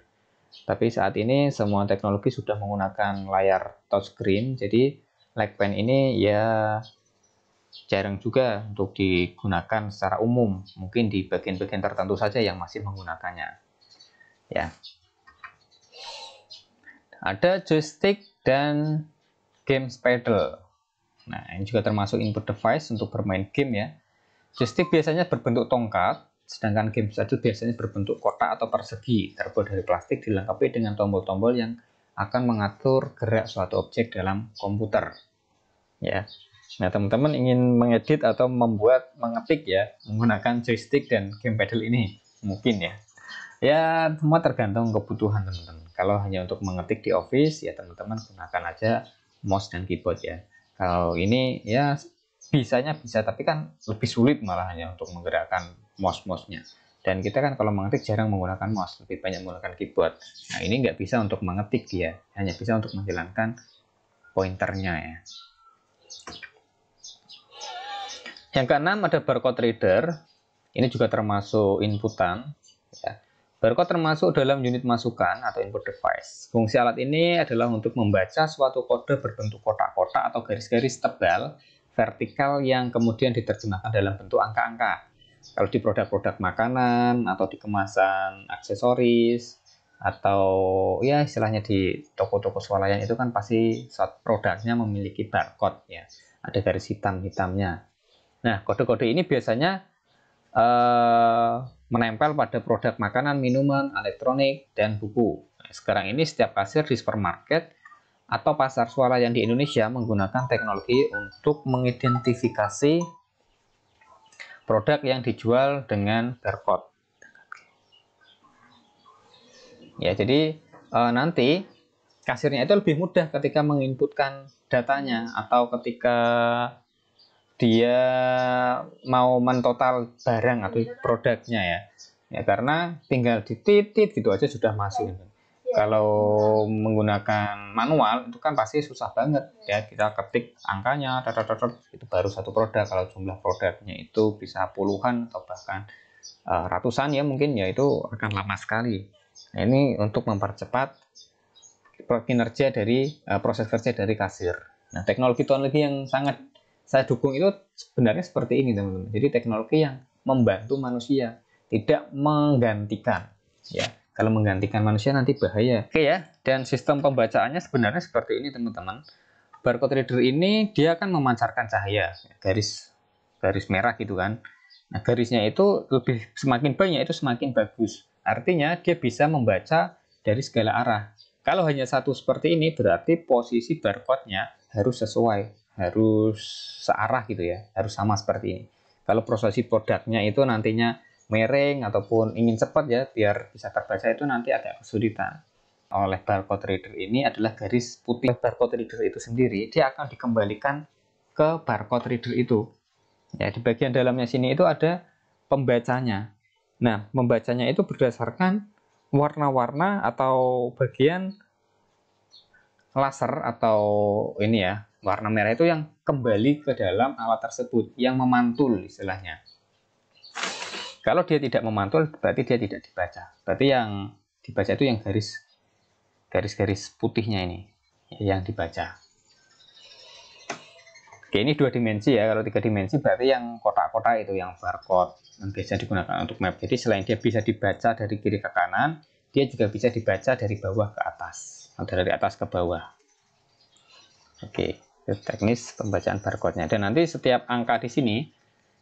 Tapi saat ini semua teknologi sudah menggunakan layar touchscreen. Jadi like pen ini ya jarang juga untuk digunakan secara umum, mungkin di bagian-bagian tertentu saja yang masih menggunakannya. Ya. Ada joystick dan game pedal. Nah, ini juga termasuk input device untuk bermain game ya. Joystick biasanya berbentuk tongkat, sedangkan game pedal biasanya berbentuk kotak atau persegi, terbuat dari plastik dilengkapi dengan tombol-tombol yang akan mengatur gerak suatu objek dalam komputer. Ya. Nah, teman-teman ingin mengedit atau membuat mengetik ya menggunakan joystick dan game pedal ini mungkin ya. Ya, semua tergantung kebutuhan teman-teman. Kalau hanya untuk mengetik di Office ya teman-teman gunakan aja mouse dan keyboard ya. Kalau ini ya bisanya bisa tapi kan lebih sulit malah hanya untuk menggerakkan mouse-mouse-nya. Dan kita kan kalau mengetik jarang menggunakan mouse, lebih banyak menggunakan keyboard. Nah, ini nggak bisa untuk mengetik dia, hanya bisa untuk menjalankan pointernya ya. Yang keenam ada barcode reader. Ini juga termasuk inputan. Ya. Barcode termasuk dalam unit masukan atau input device. Fungsi alat ini adalah untuk membaca suatu kode berbentuk kotak-kotak atau garis-garis tebal vertikal yang kemudian diterjemahkan dalam bentuk angka-angka. Kalau di produk-produk makanan atau di kemasan aksesoris atau ya istilahnya di toko-toko swalayan itu kan pasti saat produknya memiliki barcode ya. Ada garis hitam-hitamnya. Nah, kode-kode ini biasanya uh, menempel pada produk makanan, minuman, elektronik, dan buku. Nah, sekarang ini setiap kasir di supermarket atau pasar suara yang di Indonesia menggunakan teknologi untuk mengidentifikasi produk yang dijual dengan barcode. Ya, jadi uh, nanti kasirnya itu lebih mudah ketika menginputkan datanya atau ketika dia mau mentotal barang atau produknya ya ya karena tinggal dititit gitu aja sudah masuk kalau menggunakan manual itu kan pasti susah banget ya kita ketik angkanya itu baru satu produk kalau jumlah produknya itu bisa puluhan atau bahkan eh, ratusan ya mungkin ya itu akan lama sekali nah, ini untuk mempercepat kinerja dari eh, proses kerja dari kasir nah teknologi teknologi yang sangat saya dukung itu sebenarnya seperti ini teman-teman. Jadi teknologi yang membantu manusia, tidak menggantikan. Ya, kalau menggantikan manusia nanti bahaya. Oke ya. Dan sistem pembacaannya sebenarnya seperti ini teman-teman. Barcode reader ini dia akan memancarkan cahaya garis garis merah gitu kan. Nah garisnya itu lebih semakin banyak itu semakin bagus. Artinya dia bisa membaca dari segala arah. Kalau hanya satu seperti ini berarti posisi barcode-nya harus sesuai harus searah gitu ya, harus sama seperti ini. Kalau prosesi produknya itu nantinya mereng ataupun ingin cepat ya biar bisa terbaca itu nanti agak kesulitan. Oleh barcode reader ini adalah garis putih barcode reader itu sendiri, dia akan dikembalikan ke barcode reader itu. Ya, di bagian dalamnya sini itu ada pembacanya. Nah, membacanya itu berdasarkan warna-warna atau bagian laser atau ini ya Warna merah itu yang kembali ke dalam alat tersebut, yang memantul istilahnya. Kalau dia tidak memantul, berarti dia tidak dibaca. Berarti yang dibaca itu yang garis garis-garis putihnya ini yang dibaca. Oke, ini dua dimensi ya. Kalau tiga dimensi berarti yang kotak-kotak itu yang barcode yang biasa digunakan untuk map. Jadi selain dia bisa dibaca dari kiri ke kanan, dia juga bisa dibaca dari bawah ke atas atau dari atas ke bawah. Oke teknis pembacaan barcode-nya. Dan nanti setiap angka di sini,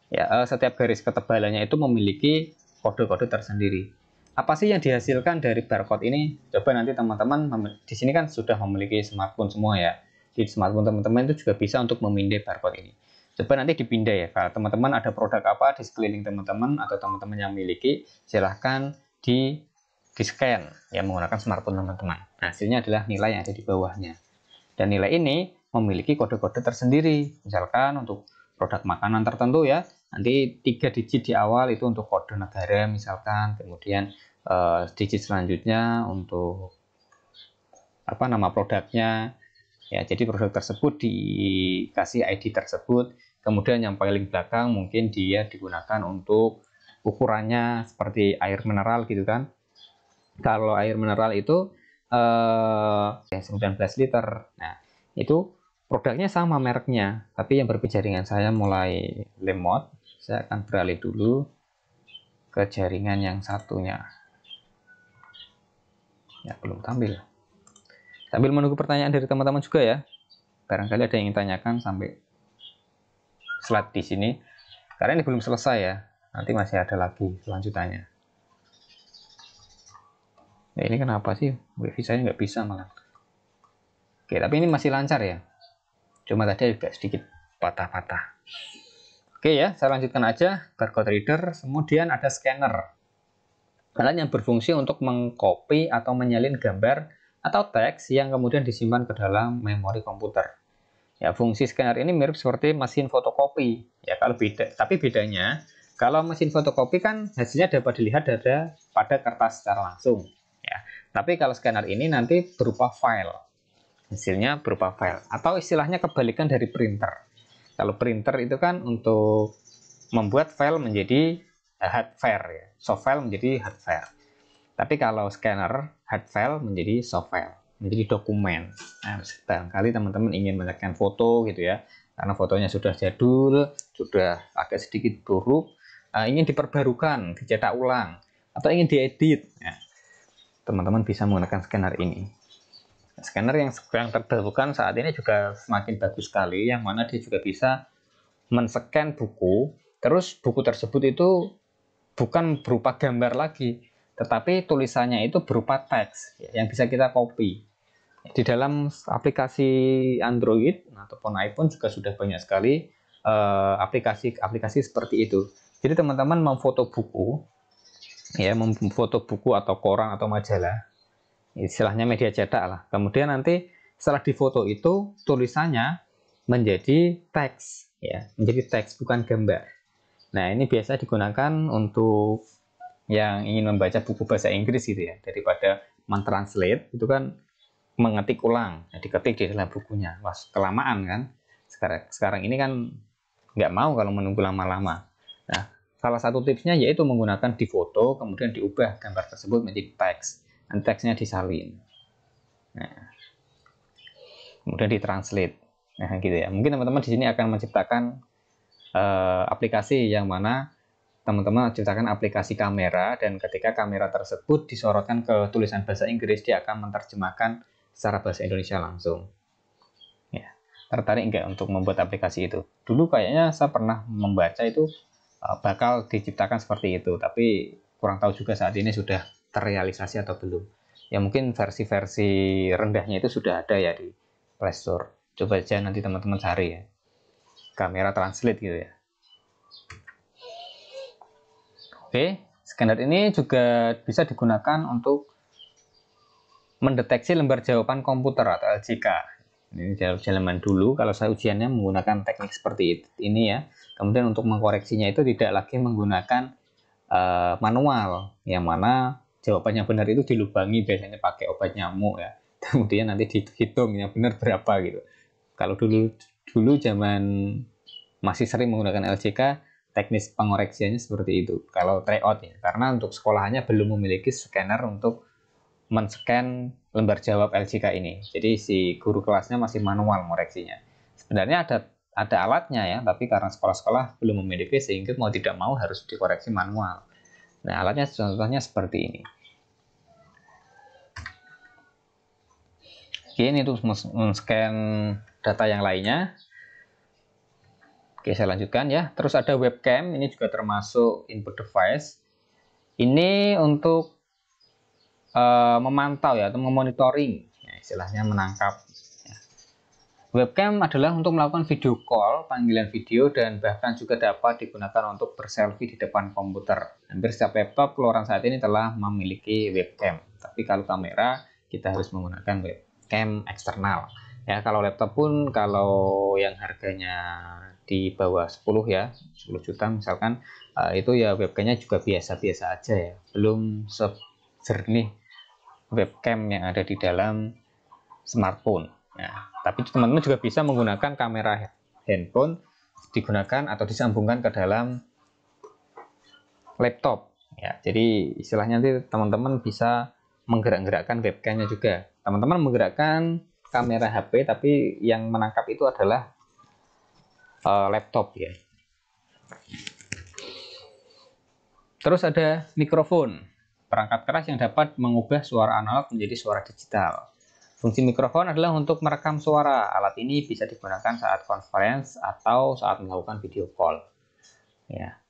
ya eh, setiap garis ketebalannya itu memiliki kode-kode tersendiri. Apa sih yang dihasilkan dari barcode ini? Coba nanti teman-teman di sini kan sudah memiliki smartphone semua ya. Di smartphone teman-teman itu juga bisa untuk memindai barcode ini. Coba nanti dipindah ya. Kalau teman-teman ada produk apa di sekeliling teman-teman atau teman-teman yang memiliki, silahkan di di scan ya menggunakan smartphone teman-teman. Hasilnya adalah nilai yang ada di bawahnya. Dan nilai ini memiliki kode-kode tersendiri. Misalkan untuk produk makanan tertentu ya, nanti tiga digit di awal itu untuk kode negara misalkan, kemudian eh, digit selanjutnya untuk apa nama produknya. Ya, jadi produk tersebut dikasih ID tersebut, kemudian yang paling belakang mungkin dia digunakan untuk ukurannya seperti air mineral gitu kan. Kalau air mineral itu eh 19 ya liter. Nah, itu produknya sama mereknya tapi yang berbeda jaringan saya mulai lemot saya akan beralih dulu ke jaringan yang satunya ya belum tampil sambil menunggu pertanyaan dari teman-teman juga ya barangkali ada yang ingin tanyakan sampai slide di sini karena ini belum selesai ya nanti masih ada lagi lanjutannya nah, ini kenapa sih wifi saya nggak bisa malah oke tapi ini masih lancar ya cuma tadi agak sedikit patah-patah oke ya saya lanjutkan aja barcode reader kemudian ada scanner kalian yang berfungsi untuk mengcopy atau menyalin gambar atau teks yang kemudian disimpan ke dalam memori komputer ya fungsi scanner ini mirip seperti mesin fotokopi ya kalau beda tapi bedanya kalau mesin fotokopi kan hasilnya dapat dilihat ada pada kertas secara langsung ya tapi kalau scanner ini nanti berupa file hasilnya berupa file atau istilahnya kebalikan dari printer kalau printer itu kan untuk membuat file menjadi hardware ya soft file menjadi hardware tapi kalau scanner hard menjadi soft file menjadi dokumen nah, kali teman-teman ingin menekan foto gitu ya karena fotonya sudah jadul sudah agak sedikit buruk uh, ingin diperbarukan dicetak ulang atau ingin diedit ya teman-teman bisa menggunakan scanner ini scanner yang yang terbarukan saat ini juga semakin bagus sekali yang mana dia juga bisa men-scan buku terus buku tersebut itu bukan berupa gambar lagi tetapi tulisannya itu berupa teks yang bisa kita copy di dalam aplikasi Android ataupun iPhone juga sudah banyak sekali aplikasi-aplikasi eh, aplikasi seperti itu jadi teman-teman memfoto buku ya memfoto buku atau koran atau majalah istilahnya media cetak lah. Kemudian nanti setelah difoto itu tulisannya menjadi teks ya, menjadi teks bukan gambar. Nah, ini biasa digunakan untuk yang ingin membaca buku bahasa Inggris gitu ya, daripada mentranslate itu kan mengetik ulang, ya, diketik di dalam bukunya. Wah, kelamaan kan. Sekarang sekarang ini kan nggak mau kalau menunggu lama-lama. Nah, salah satu tipsnya yaitu menggunakan difoto kemudian diubah gambar tersebut menjadi teks dan teksnya disalin nah, kemudian ditranslate nah gitu ya mungkin teman-teman di sini akan menciptakan uh, aplikasi yang mana teman-teman menciptakan aplikasi kamera dan ketika kamera tersebut disorotkan ke tulisan bahasa Inggris dia akan menerjemahkan secara bahasa Indonesia langsung ya tertarik nggak untuk membuat aplikasi itu dulu kayaknya saya pernah membaca itu eh, bakal diciptakan seperti itu tapi kurang tahu juga saat ini sudah terrealisasi atau belum. Ya mungkin versi-versi rendahnya itu sudah ada ya di Play Coba aja nanti teman-teman cari ya. Kamera translate gitu ya. Oke, scanner ini juga bisa digunakan untuk mendeteksi lembar jawaban komputer atau LJK. Ini jalan-jalan dulu kalau saya ujiannya menggunakan teknik seperti ini ya. Kemudian untuk mengkoreksinya itu tidak lagi menggunakan uh, manual yang mana jawaban yang benar itu dilubangi biasanya pakai obat nyamuk ya kemudian nanti dihitung yang benar berapa gitu kalau dulu dulu zaman masih sering menggunakan LCK teknis pengoreksiannya seperti itu kalau tryout ya karena untuk sekolahnya belum memiliki scanner untuk men-scan lembar jawab LCK ini jadi si guru kelasnya masih manual mengoreksinya sebenarnya ada ada alatnya ya tapi karena sekolah-sekolah belum memiliki sehingga mau tidak mau harus dikoreksi manual Nah, alatnya contohnya seperti ini. Oke, ini untuk scan data yang lainnya. Oke, saya lanjutkan ya. Terus ada webcam, ini juga termasuk input device. Ini untuk uh, memantau ya, atau memonitoring. Ya, istilahnya menangkap Webcam adalah untuk melakukan video call, panggilan video, dan bahkan juga dapat digunakan untuk berselfie di depan komputer. Hampir setiap laptop keluaran saat ini telah memiliki webcam, tapi kalau kamera kita harus menggunakan webcam eksternal. Ya, kalau laptop pun kalau yang harganya di bawah 10 ya, 10 juta misalkan, eh, itu ya webcamnya juga biasa-biasa aja ya, belum sejernih webcam yang ada di dalam smartphone. Nah, tapi teman-teman juga bisa menggunakan kamera handphone digunakan atau disambungkan ke dalam laptop. Ya, jadi istilahnya nanti teman-teman bisa menggerak-gerakkan webcamnya juga. Teman-teman menggerakkan kamera HP tapi yang menangkap itu adalah uh, laptop ya. Terus ada mikrofon, perangkat keras yang dapat mengubah suara analog menjadi suara digital. Fungsi mikrofon adalah untuk merekam suara. Alat ini bisa digunakan saat conference atau saat melakukan video call. Ya.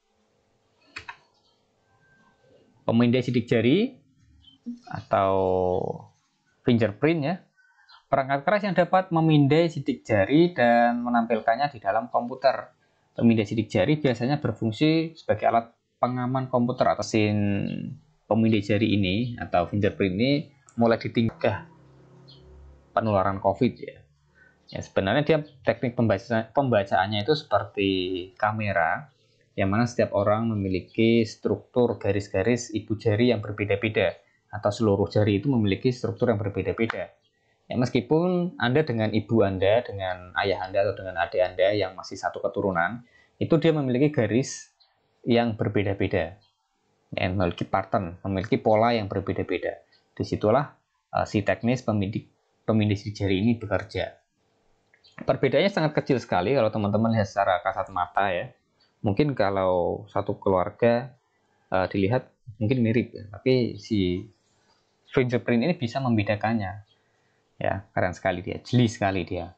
Pemindai sidik jari atau fingerprint ya. Perangkat keras yang dapat memindai sidik jari dan menampilkannya di dalam komputer. Pemindai sidik jari biasanya berfungsi sebagai alat pengaman komputer atau mesin pemindai jari ini atau fingerprint ini mulai ditinggalkan penularan COVID ya. Ya, sebenarnya dia teknik pembaca, pembacaannya itu seperti kamera yang mana setiap orang memiliki struktur garis-garis ibu jari yang berbeda-beda atau seluruh jari itu memiliki struktur yang berbeda-beda. Ya, meskipun Anda dengan ibu Anda, dengan ayah Anda atau dengan adik Anda yang masih satu keturunan, itu dia memiliki garis yang berbeda-beda. Ya, memiliki pattern, memiliki pola yang berbeda-beda. Disitulah uh, si teknis pemidik pemindai jari ini bekerja. Perbedaannya sangat kecil sekali kalau teman-teman lihat secara kasat mata ya. Mungkin kalau satu keluarga uh, dilihat mungkin mirip ya, tapi si fingerprint ini bisa membedakannya. Ya, keren sekali dia, jeli sekali dia.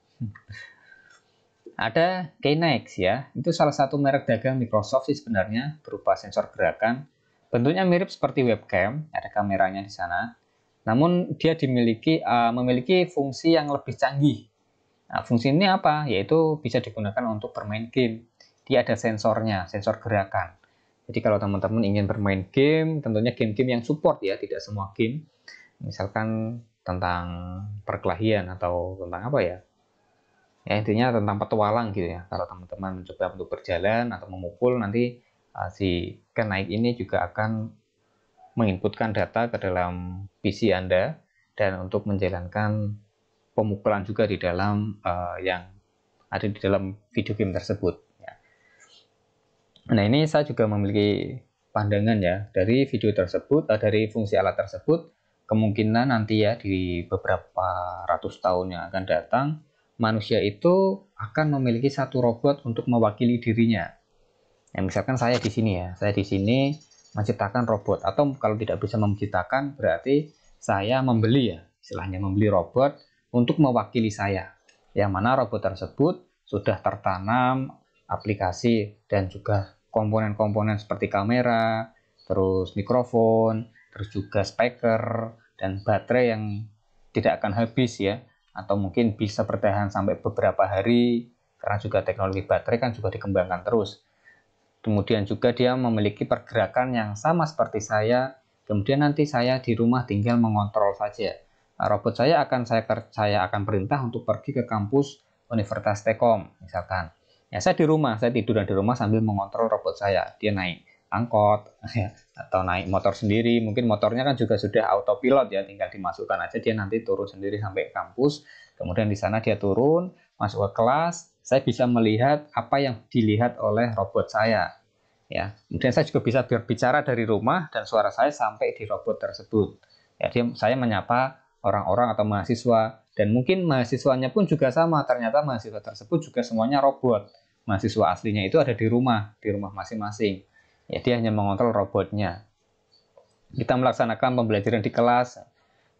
Ada Kinex ya, itu salah satu merek dagang Microsoft sih sebenarnya berupa sensor gerakan. Bentuknya mirip seperti webcam, ada kameranya di sana. Namun dia dimiliki uh, memiliki fungsi yang lebih canggih. Nah, fungsi ini apa? Yaitu bisa digunakan untuk bermain game. Dia ada sensornya, sensor gerakan. Jadi kalau teman-teman ingin bermain game, tentunya game-game yang support ya, tidak semua game. Misalkan tentang perkelahian atau tentang apa ya? Ya intinya tentang petualang gitu ya. Kalau teman-teman mencoba untuk berjalan atau memukul nanti uh, si kenaik ini juga akan menginputkan data ke dalam PC Anda dan untuk menjalankan pemukulan juga di dalam uh, yang ada di dalam video game tersebut. Ya. Nah ini saya juga memiliki pandangan ya dari video tersebut, uh, dari fungsi alat tersebut kemungkinan nanti ya di beberapa ratus tahun yang akan datang manusia itu akan memiliki satu robot untuk mewakili dirinya. Ya, misalkan saya di sini ya, saya di sini menciptakan robot atau kalau tidak bisa menciptakan berarti saya membeli ya istilahnya membeli robot untuk mewakili saya yang mana robot tersebut sudah tertanam aplikasi dan juga komponen-komponen seperti kamera terus mikrofon terus juga speaker dan baterai yang tidak akan habis ya atau mungkin bisa bertahan sampai beberapa hari karena juga teknologi baterai kan juga dikembangkan terus Kemudian juga dia memiliki pergerakan yang sama seperti saya. Kemudian nanti saya di rumah tinggal mengontrol saja. Nah, robot saya akan saya saya akan perintah untuk pergi ke kampus Universitas Tekom misalkan. Ya saya di rumah, saya tidur di rumah sambil mengontrol robot saya. Dia naik angkot ya, atau naik motor sendiri. Mungkin motornya kan juga sudah autopilot ya, tinggal dimasukkan aja dia nanti turun sendiri sampai kampus. Kemudian di sana dia turun, masuk ke kelas, saya bisa melihat apa yang dilihat oleh robot saya. Ya, kemudian saya juga bisa berbicara dari rumah dan suara saya sampai di robot tersebut. Jadi ya, saya menyapa orang-orang atau mahasiswa dan mungkin mahasiswanya pun juga sama. Ternyata mahasiswa tersebut juga semuanya robot. Mahasiswa aslinya itu ada di rumah, di rumah masing-masing. Ya, dia hanya mengontrol robotnya. Kita melaksanakan pembelajaran di kelas.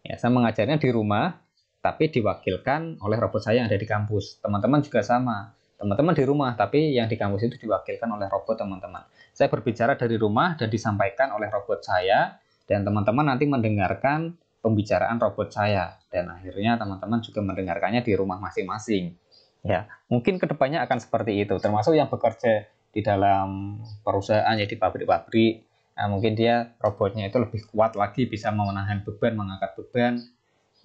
Ya, saya mengajarnya di rumah tapi diwakilkan oleh robot saya yang ada di kampus. Teman-teman juga sama. Teman-teman di rumah, tapi yang di kampus itu diwakilkan oleh robot teman-teman. Saya berbicara dari rumah dan disampaikan oleh robot saya, dan teman-teman nanti mendengarkan pembicaraan robot saya. Dan akhirnya teman-teman juga mendengarkannya di rumah masing-masing. Ya, mungkin kedepannya akan seperti itu. Termasuk yang bekerja di dalam perusahaan, ya pabrik-pabrik, nah, mungkin dia robotnya itu lebih kuat lagi, bisa menahan beban, mengangkat beban,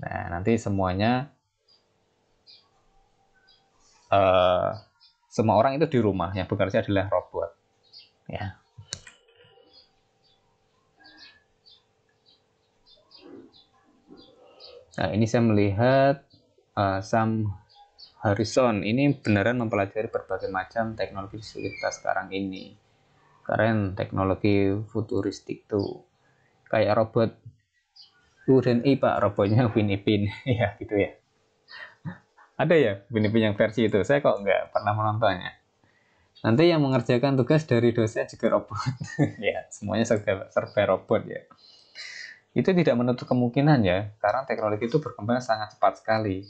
Nah, nanti semuanya uh, semua orang itu di rumah yang bekerja adalah robot. Ya. Nah, ini saya melihat uh, Sam Harrison ini beneran mempelajari berbagai macam teknologi kita sekarang ini. Keren teknologi futuristik tuh. Kayak robot Uren I Pak robotnya Ipin ya gitu ya ada ya Ipin yang versi itu saya kok nggak pernah menontonnya nanti yang mengerjakan tugas dari dosen juga robot ya semuanya serba, serba robot ya itu tidak menutup kemungkinan ya karena teknologi itu berkembang sangat cepat sekali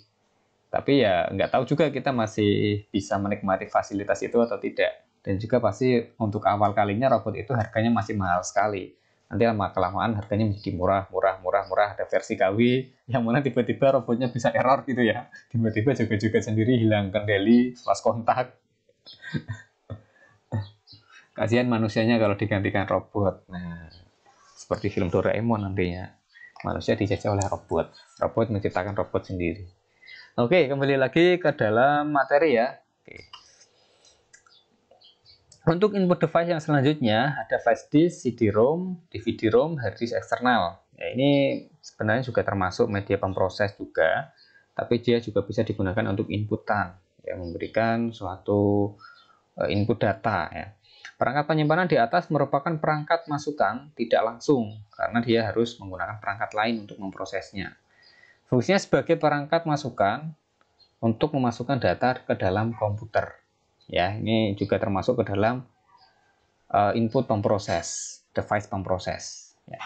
tapi ya nggak tahu juga kita masih bisa menikmati fasilitas itu atau tidak dan juga pasti untuk awal kalinya robot itu harganya masih mahal sekali nanti lama kelamaan harganya menjadi murah murah murah murah ada versi KW yang mana tiba-tiba robotnya bisa error gitu ya tiba-tiba juga-juga sendiri hilang kendali pas kontak kasihan manusianya kalau digantikan robot nah seperti film Doraemon nantinya manusia dijajah oleh robot robot menciptakan robot sendiri oke kembali lagi ke dalam materi ya oke untuk input device yang selanjutnya ada flash disk, CD-ROM, DVD-ROM, hard disk eksternal. Ya, ini sebenarnya juga termasuk media pemproses juga, tapi dia juga bisa digunakan untuk inputan yang memberikan suatu eh, input data. Ya. Perangkat penyimpanan di atas merupakan perangkat masukan tidak langsung karena dia harus menggunakan perangkat lain untuk memprosesnya. Fungsinya sebagai perangkat masukan untuk memasukkan data ke dalam komputer ya ini juga termasuk ke dalam uh, input pemproses device pemproses ya.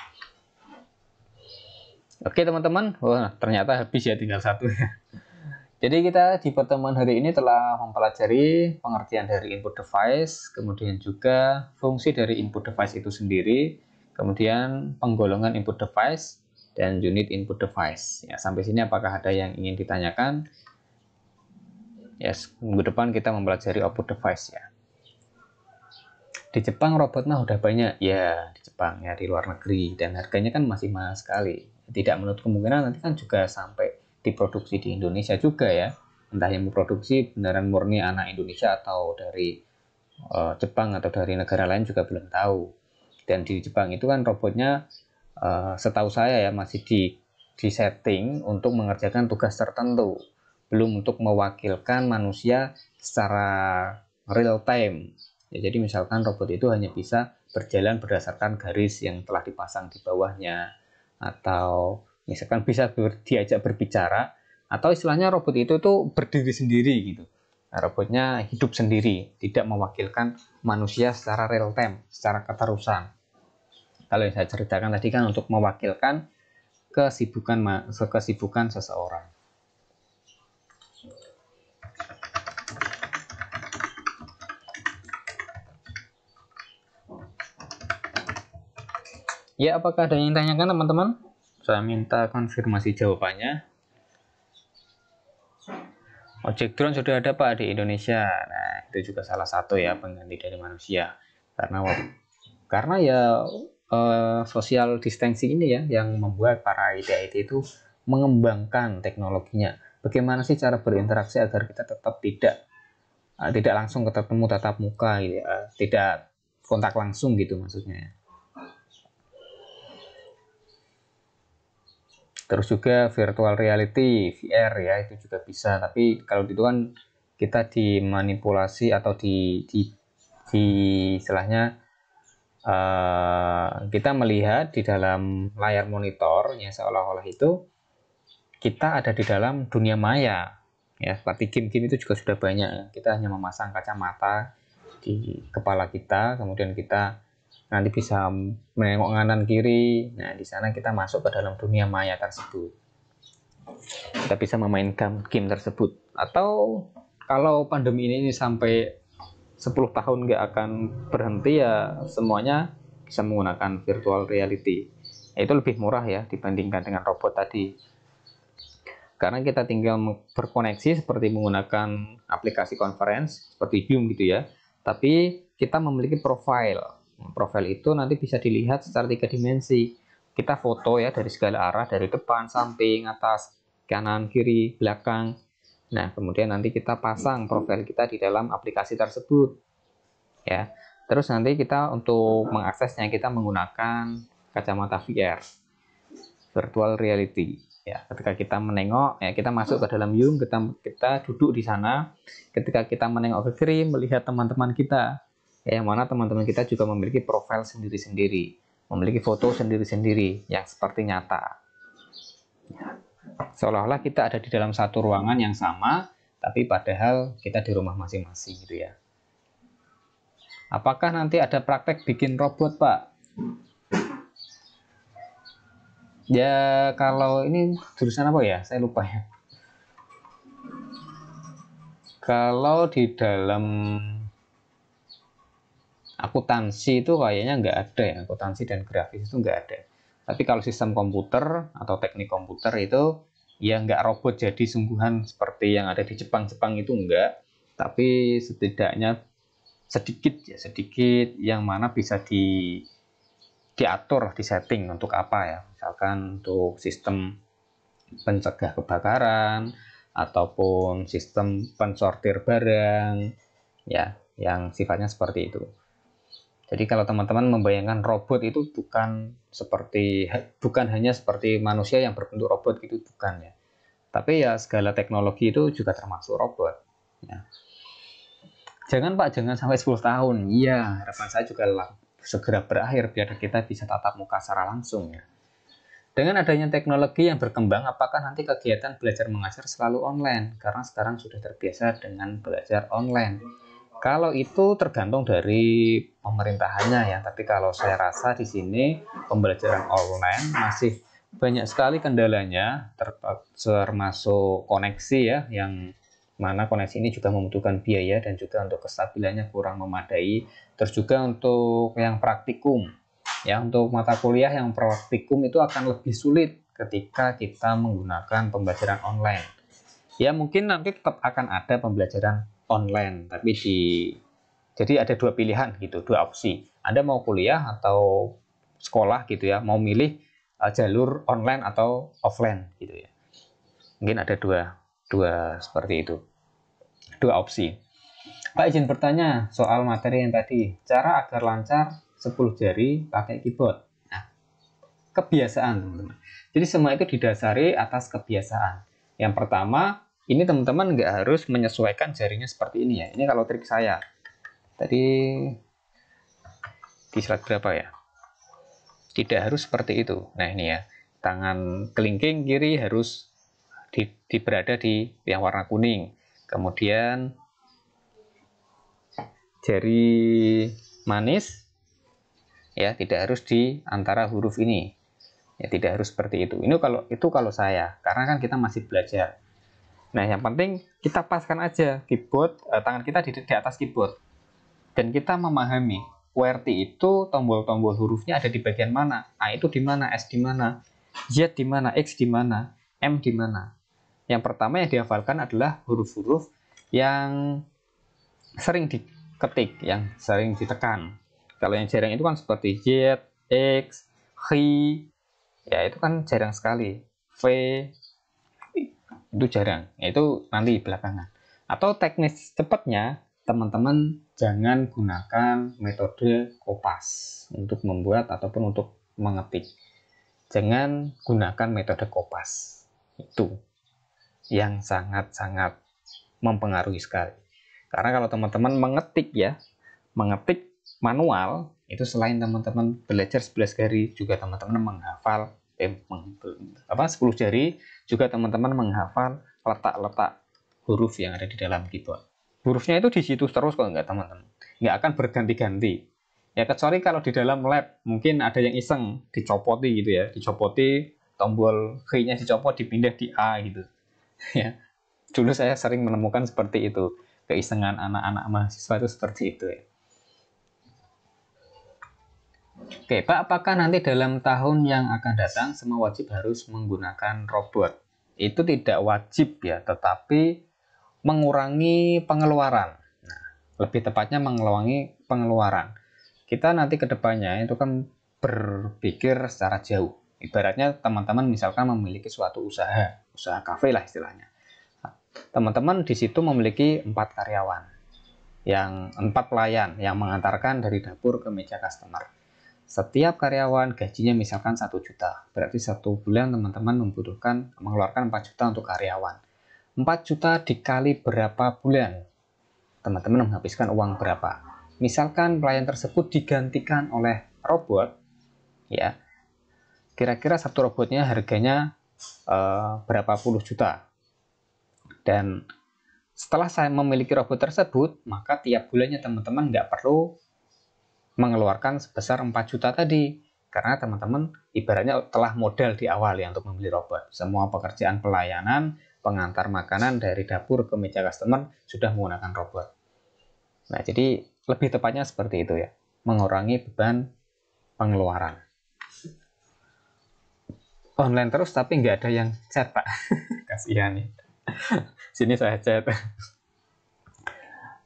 oke teman-teman Wah, ternyata habis ya tinggal satu ya jadi kita di pertemuan hari ini telah mempelajari pengertian dari input device, kemudian juga fungsi dari input device itu sendiri, kemudian penggolongan input device, dan unit input device. Ya, sampai sini apakah ada yang ingin ditanyakan? Yes, minggu depan kita mempelajari output device ya. Di Jepang robot mah udah banyak ya di Jepang ya di luar negeri dan harganya kan masih mahal sekali. Tidak menutup kemungkinan nanti kan juga sampai diproduksi di Indonesia juga ya. Entah yang memproduksi beneran murni anak Indonesia atau dari uh, Jepang atau dari negara lain juga belum tahu. Dan di Jepang itu kan robotnya uh, setahu saya ya masih di di setting untuk mengerjakan tugas tertentu belum untuk mewakilkan manusia secara real time. Ya, jadi misalkan robot itu hanya bisa berjalan berdasarkan garis yang telah dipasang di bawahnya atau misalkan bisa ber, diajak berbicara atau istilahnya robot itu tuh berdiri sendiri gitu. Nah, robotnya hidup sendiri, tidak mewakilkan manusia secara real time, secara keterusan. Kalau yang saya ceritakan tadi kan untuk mewakilkan kesibukan kesibukan seseorang. Ya, apakah ada yang ditanyakan teman-teman? Saya minta konfirmasi jawabannya. Ojek drone sudah ada Pak di Indonesia. Nah, itu juga salah satu ya pengganti dari manusia. Karena karena ya eh, sosial distancing ini ya yang membuat para IT-IT itu mengembangkan teknologinya. Bagaimana sih cara berinteraksi agar kita tetap tidak eh, tidak langsung ketemu tatap muka gitu ya? tidak kontak langsung gitu maksudnya. Ya. Terus juga virtual reality VR ya itu juga bisa, tapi kalau itu kan kita dimanipulasi atau di di, di istilahnya uh, kita melihat di dalam layar monitor ya seolah-olah itu kita ada di dalam dunia maya ya seperti game-game itu juga sudah banyak kita hanya memasang kacamata di kepala kita kemudian kita nanti bisa menengok kanan kiri. Nah, di sana kita masuk ke dalam dunia maya tersebut. Kita bisa memainkan game tersebut. Atau kalau pandemi ini sampai 10 tahun nggak akan berhenti ya semuanya bisa menggunakan virtual reality. Ya, itu lebih murah ya dibandingkan dengan robot tadi. Karena kita tinggal berkoneksi seperti menggunakan aplikasi conference seperti Zoom gitu ya. Tapi kita memiliki profile profil itu nanti bisa dilihat secara tiga dimensi. Kita foto ya dari segala arah, dari depan, samping, atas, kanan, kiri, belakang. Nah, kemudian nanti kita pasang profil kita di dalam aplikasi tersebut. Ya. Terus nanti kita untuk mengaksesnya kita menggunakan kacamata VR virtual reality ya ketika kita menengok ya kita masuk ke dalam Zoom kita kita duduk di sana ketika kita menengok ke kiri melihat teman-teman kita ya, yang mana teman-teman kita juga memiliki profil sendiri-sendiri, memiliki foto sendiri-sendiri yang seperti nyata. Seolah-olah kita ada di dalam satu ruangan yang sama, tapi padahal kita di rumah masing-masing gitu ya. Apakah nanti ada praktek bikin robot, Pak? Ya, kalau ini jurusan apa ya? Saya lupa ya. Kalau di dalam akuntansi itu kayaknya nggak ada ya akuntansi dan grafis itu nggak ada tapi kalau sistem komputer atau teknik komputer itu ya nggak robot jadi sungguhan seperti yang ada di Jepang-Jepang itu nggak tapi setidaknya sedikit ya sedikit yang mana bisa di diatur disetting untuk apa ya misalkan untuk sistem pencegah kebakaran ataupun sistem pensortir barang ya yang sifatnya seperti itu jadi kalau teman-teman membayangkan robot itu bukan seperti bukan hanya seperti manusia yang berbentuk robot gitu bukan ya. Tapi ya segala teknologi itu juga termasuk robot. Ya. Jangan Pak, jangan sampai 10 tahun. Iya, harapan saya juga lah, segera berakhir biar kita bisa tatap muka secara langsung ya. Dengan adanya teknologi yang berkembang, apakah nanti kegiatan belajar mengajar selalu online? Karena sekarang sudah terbiasa dengan belajar online kalau itu tergantung dari pemerintahannya ya, tapi kalau saya rasa di sini pembelajaran online masih banyak sekali kendalanya, termasuk koneksi ya, yang mana koneksi ini juga membutuhkan biaya dan juga untuk kestabilannya kurang memadai. Terus juga untuk yang praktikum, ya untuk mata kuliah yang praktikum itu akan lebih sulit ketika kita menggunakan pembelajaran online. Ya mungkin nanti tetap akan ada pembelajaran online tapi di jadi ada dua pilihan gitu dua opsi anda mau kuliah atau sekolah gitu ya mau milih uh, jalur online atau offline gitu ya mungkin ada dua dua seperti itu dua opsi Pak izin bertanya soal materi yang tadi cara agar lancar 10 jari pakai keyboard nah, kebiasaan teman-teman jadi semua itu didasari atas kebiasaan yang pertama ini teman-teman nggak harus menyesuaikan jarinya seperti ini ya. Ini kalau trik saya. Tadi di slide berapa ya? Tidak harus seperti itu. Nah ini ya, tangan kelingking kiri harus di, di berada di yang warna kuning. Kemudian jari manis ya tidak harus di antara huruf ini ya tidak harus seperti itu ini kalau itu kalau saya karena kan kita masih belajar Nah, yang penting kita paskan aja keyboard, eh, tangan kita di, di atas keyboard. Dan kita memahami QWERTY itu tombol-tombol hurufnya ada di bagian mana, A itu di mana, S di mana, Z di mana, X di mana, M di mana. Yang pertama yang dihafalkan adalah huruf-huruf yang sering diketik, yang sering ditekan. Kalau yang jarang itu kan seperti Z, X, H, ya itu kan jarang sekali. V, itu jarang itu nanti belakangan atau teknis cepatnya teman-teman jangan gunakan metode kopas untuk membuat ataupun untuk mengetik jangan gunakan metode kopas itu yang sangat-sangat mempengaruhi sekali karena kalau teman-teman mengetik ya mengetik manual itu selain teman-teman belajar 11 hari juga teman-teman menghafal eh, apa 10 jari juga teman-teman menghafal letak-letak huruf yang ada di dalam gitu. Hurufnya itu di situ terus kalau enggak teman-teman. Enggak akan berganti-ganti. Ya kecuali kalau di dalam lab mungkin ada yang iseng dicopoti gitu ya, dicopoti tombol g dicopot dipindah di A gitu. ya. Dulu saya sering menemukan seperti itu. Keisengan anak-anak mahasiswa itu seperti itu ya. Oke, Pak, apakah nanti dalam tahun yang akan datang semua wajib harus menggunakan robot? Itu tidak wajib ya, tetapi mengurangi pengeluaran. Nah, lebih tepatnya mengurangi pengeluaran. Kita nanti ke depannya itu kan berpikir secara jauh. Ibaratnya teman-teman misalkan memiliki suatu usaha, usaha kafe lah istilahnya. Teman-teman di situ memiliki empat karyawan, yang empat pelayan yang mengantarkan dari dapur ke meja customer setiap karyawan gajinya misalkan 1 juta. Berarti satu bulan teman-teman membutuhkan mengeluarkan 4 juta untuk karyawan. 4 juta dikali berapa bulan? Teman-teman menghabiskan uang berapa? Misalkan pelayan tersebut digantikan oleh robot, ya. Kira-kira satu robotnya harganya eh, berapa puluh juta. Dan setelah saya memiliki robot tersebut, maka tiap bulannya teman-teman nggak perlu mengeluarkan sebesar 4 juta tadi karena teman-teman ibaratnya telah modal di awal ya untuk membeli robot. Semua pekerjaan pelayanan, pengantar makanan dari dapur ke meja customer sudah menggunakan robot. Nah, jadi lebih tepatnya seperti itu ya, mengurangi beban pengeluaran. Online terus tapi nggak ada yang chat, Pak. Kasihan nih ya. Sini saya chat.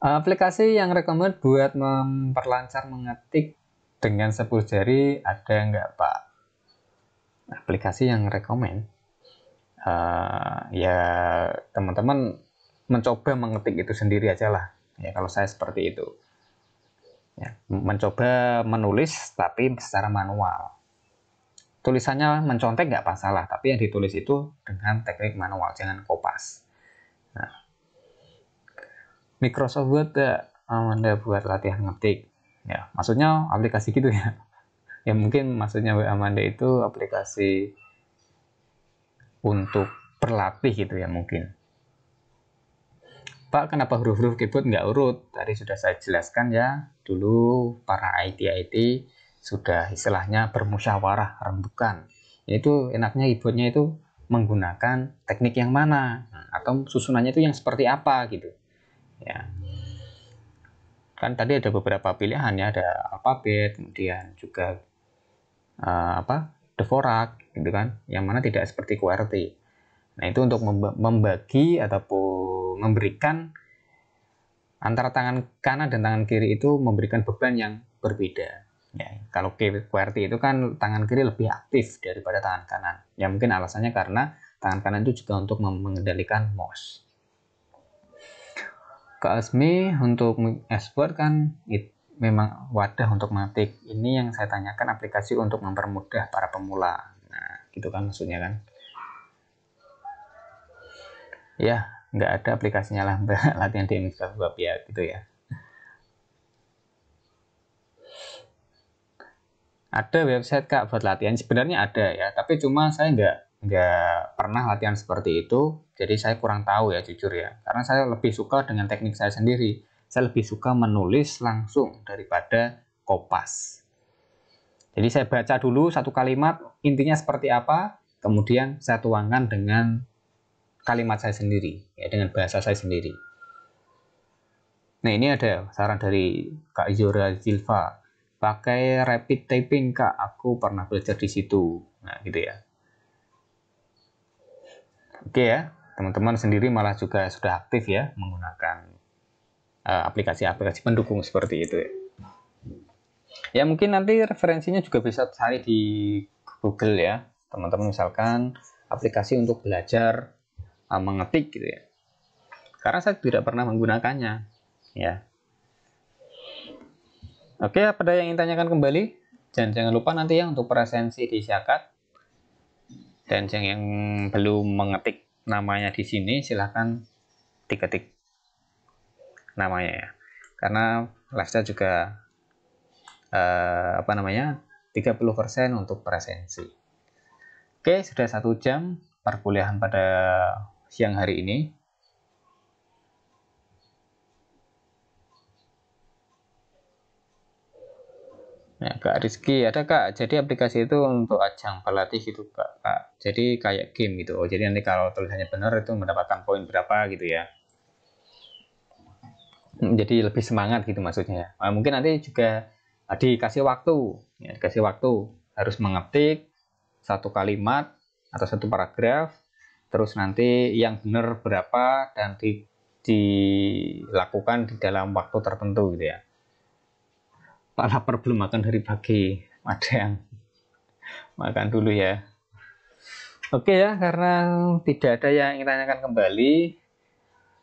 Eh, aplikasi yang rekomend buat memperlancar mengetik dengan 10 jari ada nggak Pak? Aplikasi yang rekomend? Uh, eh, ya teman-teman mencoba mengetik itu sendiri aja lah. Ya kalau saya seperti itu. Ya, mencoba menulis tapi secara manual. Tulisannya mencontek nggak masalah, tapi yang ditulis itu dengan teknik manual, jangan kopas. Nah, Microsoft Word oh, Anda buat latihan ngetik. Ya, maksudnya aplikasi gitu ya. Ya mungkin maksudnya WA Manda itu aplikasi untuk berlatih gitu ya mungkin. Pak, kenapa huruf-huruf keyboard nggak urut? Tadi sudah saya jelaskan ya, dulu para IT-IT sudah istilahnya bermusyawarah rembukan. Itu enaknya keyboardnya itu menggunakan teknik yang mana, nah, atau susunannya itu yang seperti apa gitu ya kan tadi ada beberapa pilihan ya ada alfabet kemudian juga uh, apa devorak gitu kan yang mana tidak seperti QWERTY nah itu untuk membagi ataupun memberikan antara tangan kanan dan tangan kiri itu memberikan beban yang berbeda ya kalau QWERTY itu kan tangan kiri lebih aktif daripada tangan kanan ya mungkin alasannya karena tangan kanan itu juga untuk mengendalikan mouse ke Asmi untuk ekspor kan itu memang wadah untuk matik. Ini yang saya tanyakan aplikasi untuk mempermudah para pemula. Nah, gitu kan maksudnya kan. Ya, nggak ada aplikasinya lah mbak latihan di Mixcloud Web ya gitu ya. Ada website kak buat latihan sebenarnya ada ya, tapi cuma saya nggak nggak pernah latihan seperti itu, jadi saya kurang tahu ya jujur ya. Karena saya lebih suka dengan teknik saya sendiri. Saya lebih suka menulis langsung daripada kopas. Jadi saya baca dulu satu kalimat, intinya seperti apa, kemudian saya tuangkan dengan kalimat saya sendiri, ya dengan bahasa saya sendiri. Nah ini ada saran dari Kak Yura Zilva, pakai rapid typing Kak, aku pernah belajar di situ. Nah gitu ya. Oke ya, teman-teman sendiri malah juga sudah aktif ya menggunakan eh, aplikasi-aplikasi pendukung seperti itu ya. ya. mungkin nanti referensinya juga bisa cari di Google ya, teman-teman misalkan aplikasi untuk belajar uh, mengetik gitu ya. Karena saya tidak pernah menggunakannya ya. Oke, pada yang ingin tanyakan kembali, jangan jangan lupa nanti ya untuk presensi di Syakat dan yang belum mengetik namanya di sini silahkan diketik namanya ya karena lifestyle juga eh, apa namanya 30% untuk presensi oke sudah satu jam perkuliahan pada siang hari ini Nah, Kak Rizky, ada Kak. Jadi aplikasi itu untuk ajang pelatih gitu Kak. Kak. Jadi kayak game gitu. Oh, jadi nanti kalau tulisannya benar itu mendapatkan poin berapa gitu ya. Hmm, jadi lebih semangat gitu maksudnya. Ya. Nah, mungkin nanti juga ah, dikasih waktu, ya, dikasih waktu harus mengetik satu kalimat atau satu paragraf. Terus nanti yang benar berapa dan di, dilakukan di dalam waktu tertentu gitu ya Pak lapar belum makan dari pagi. Ada yang makan dulu ya. Oke ya, karena tidak ada yang ingin tanyakan kembali.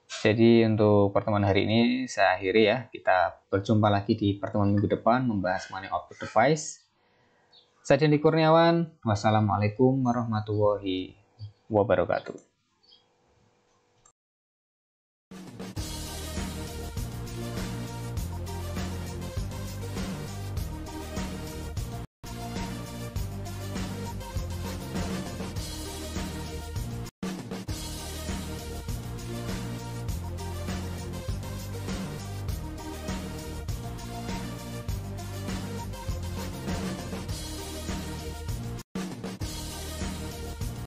Jadi untuk pertemuan hari ini saya akhiri ya. Kita berjumpa lagi di pertemuan minggu depan membahas mengenai output device. Saya Jendi Kurniawan. Wassalamualaikum warahmatullahi wabarakatuh.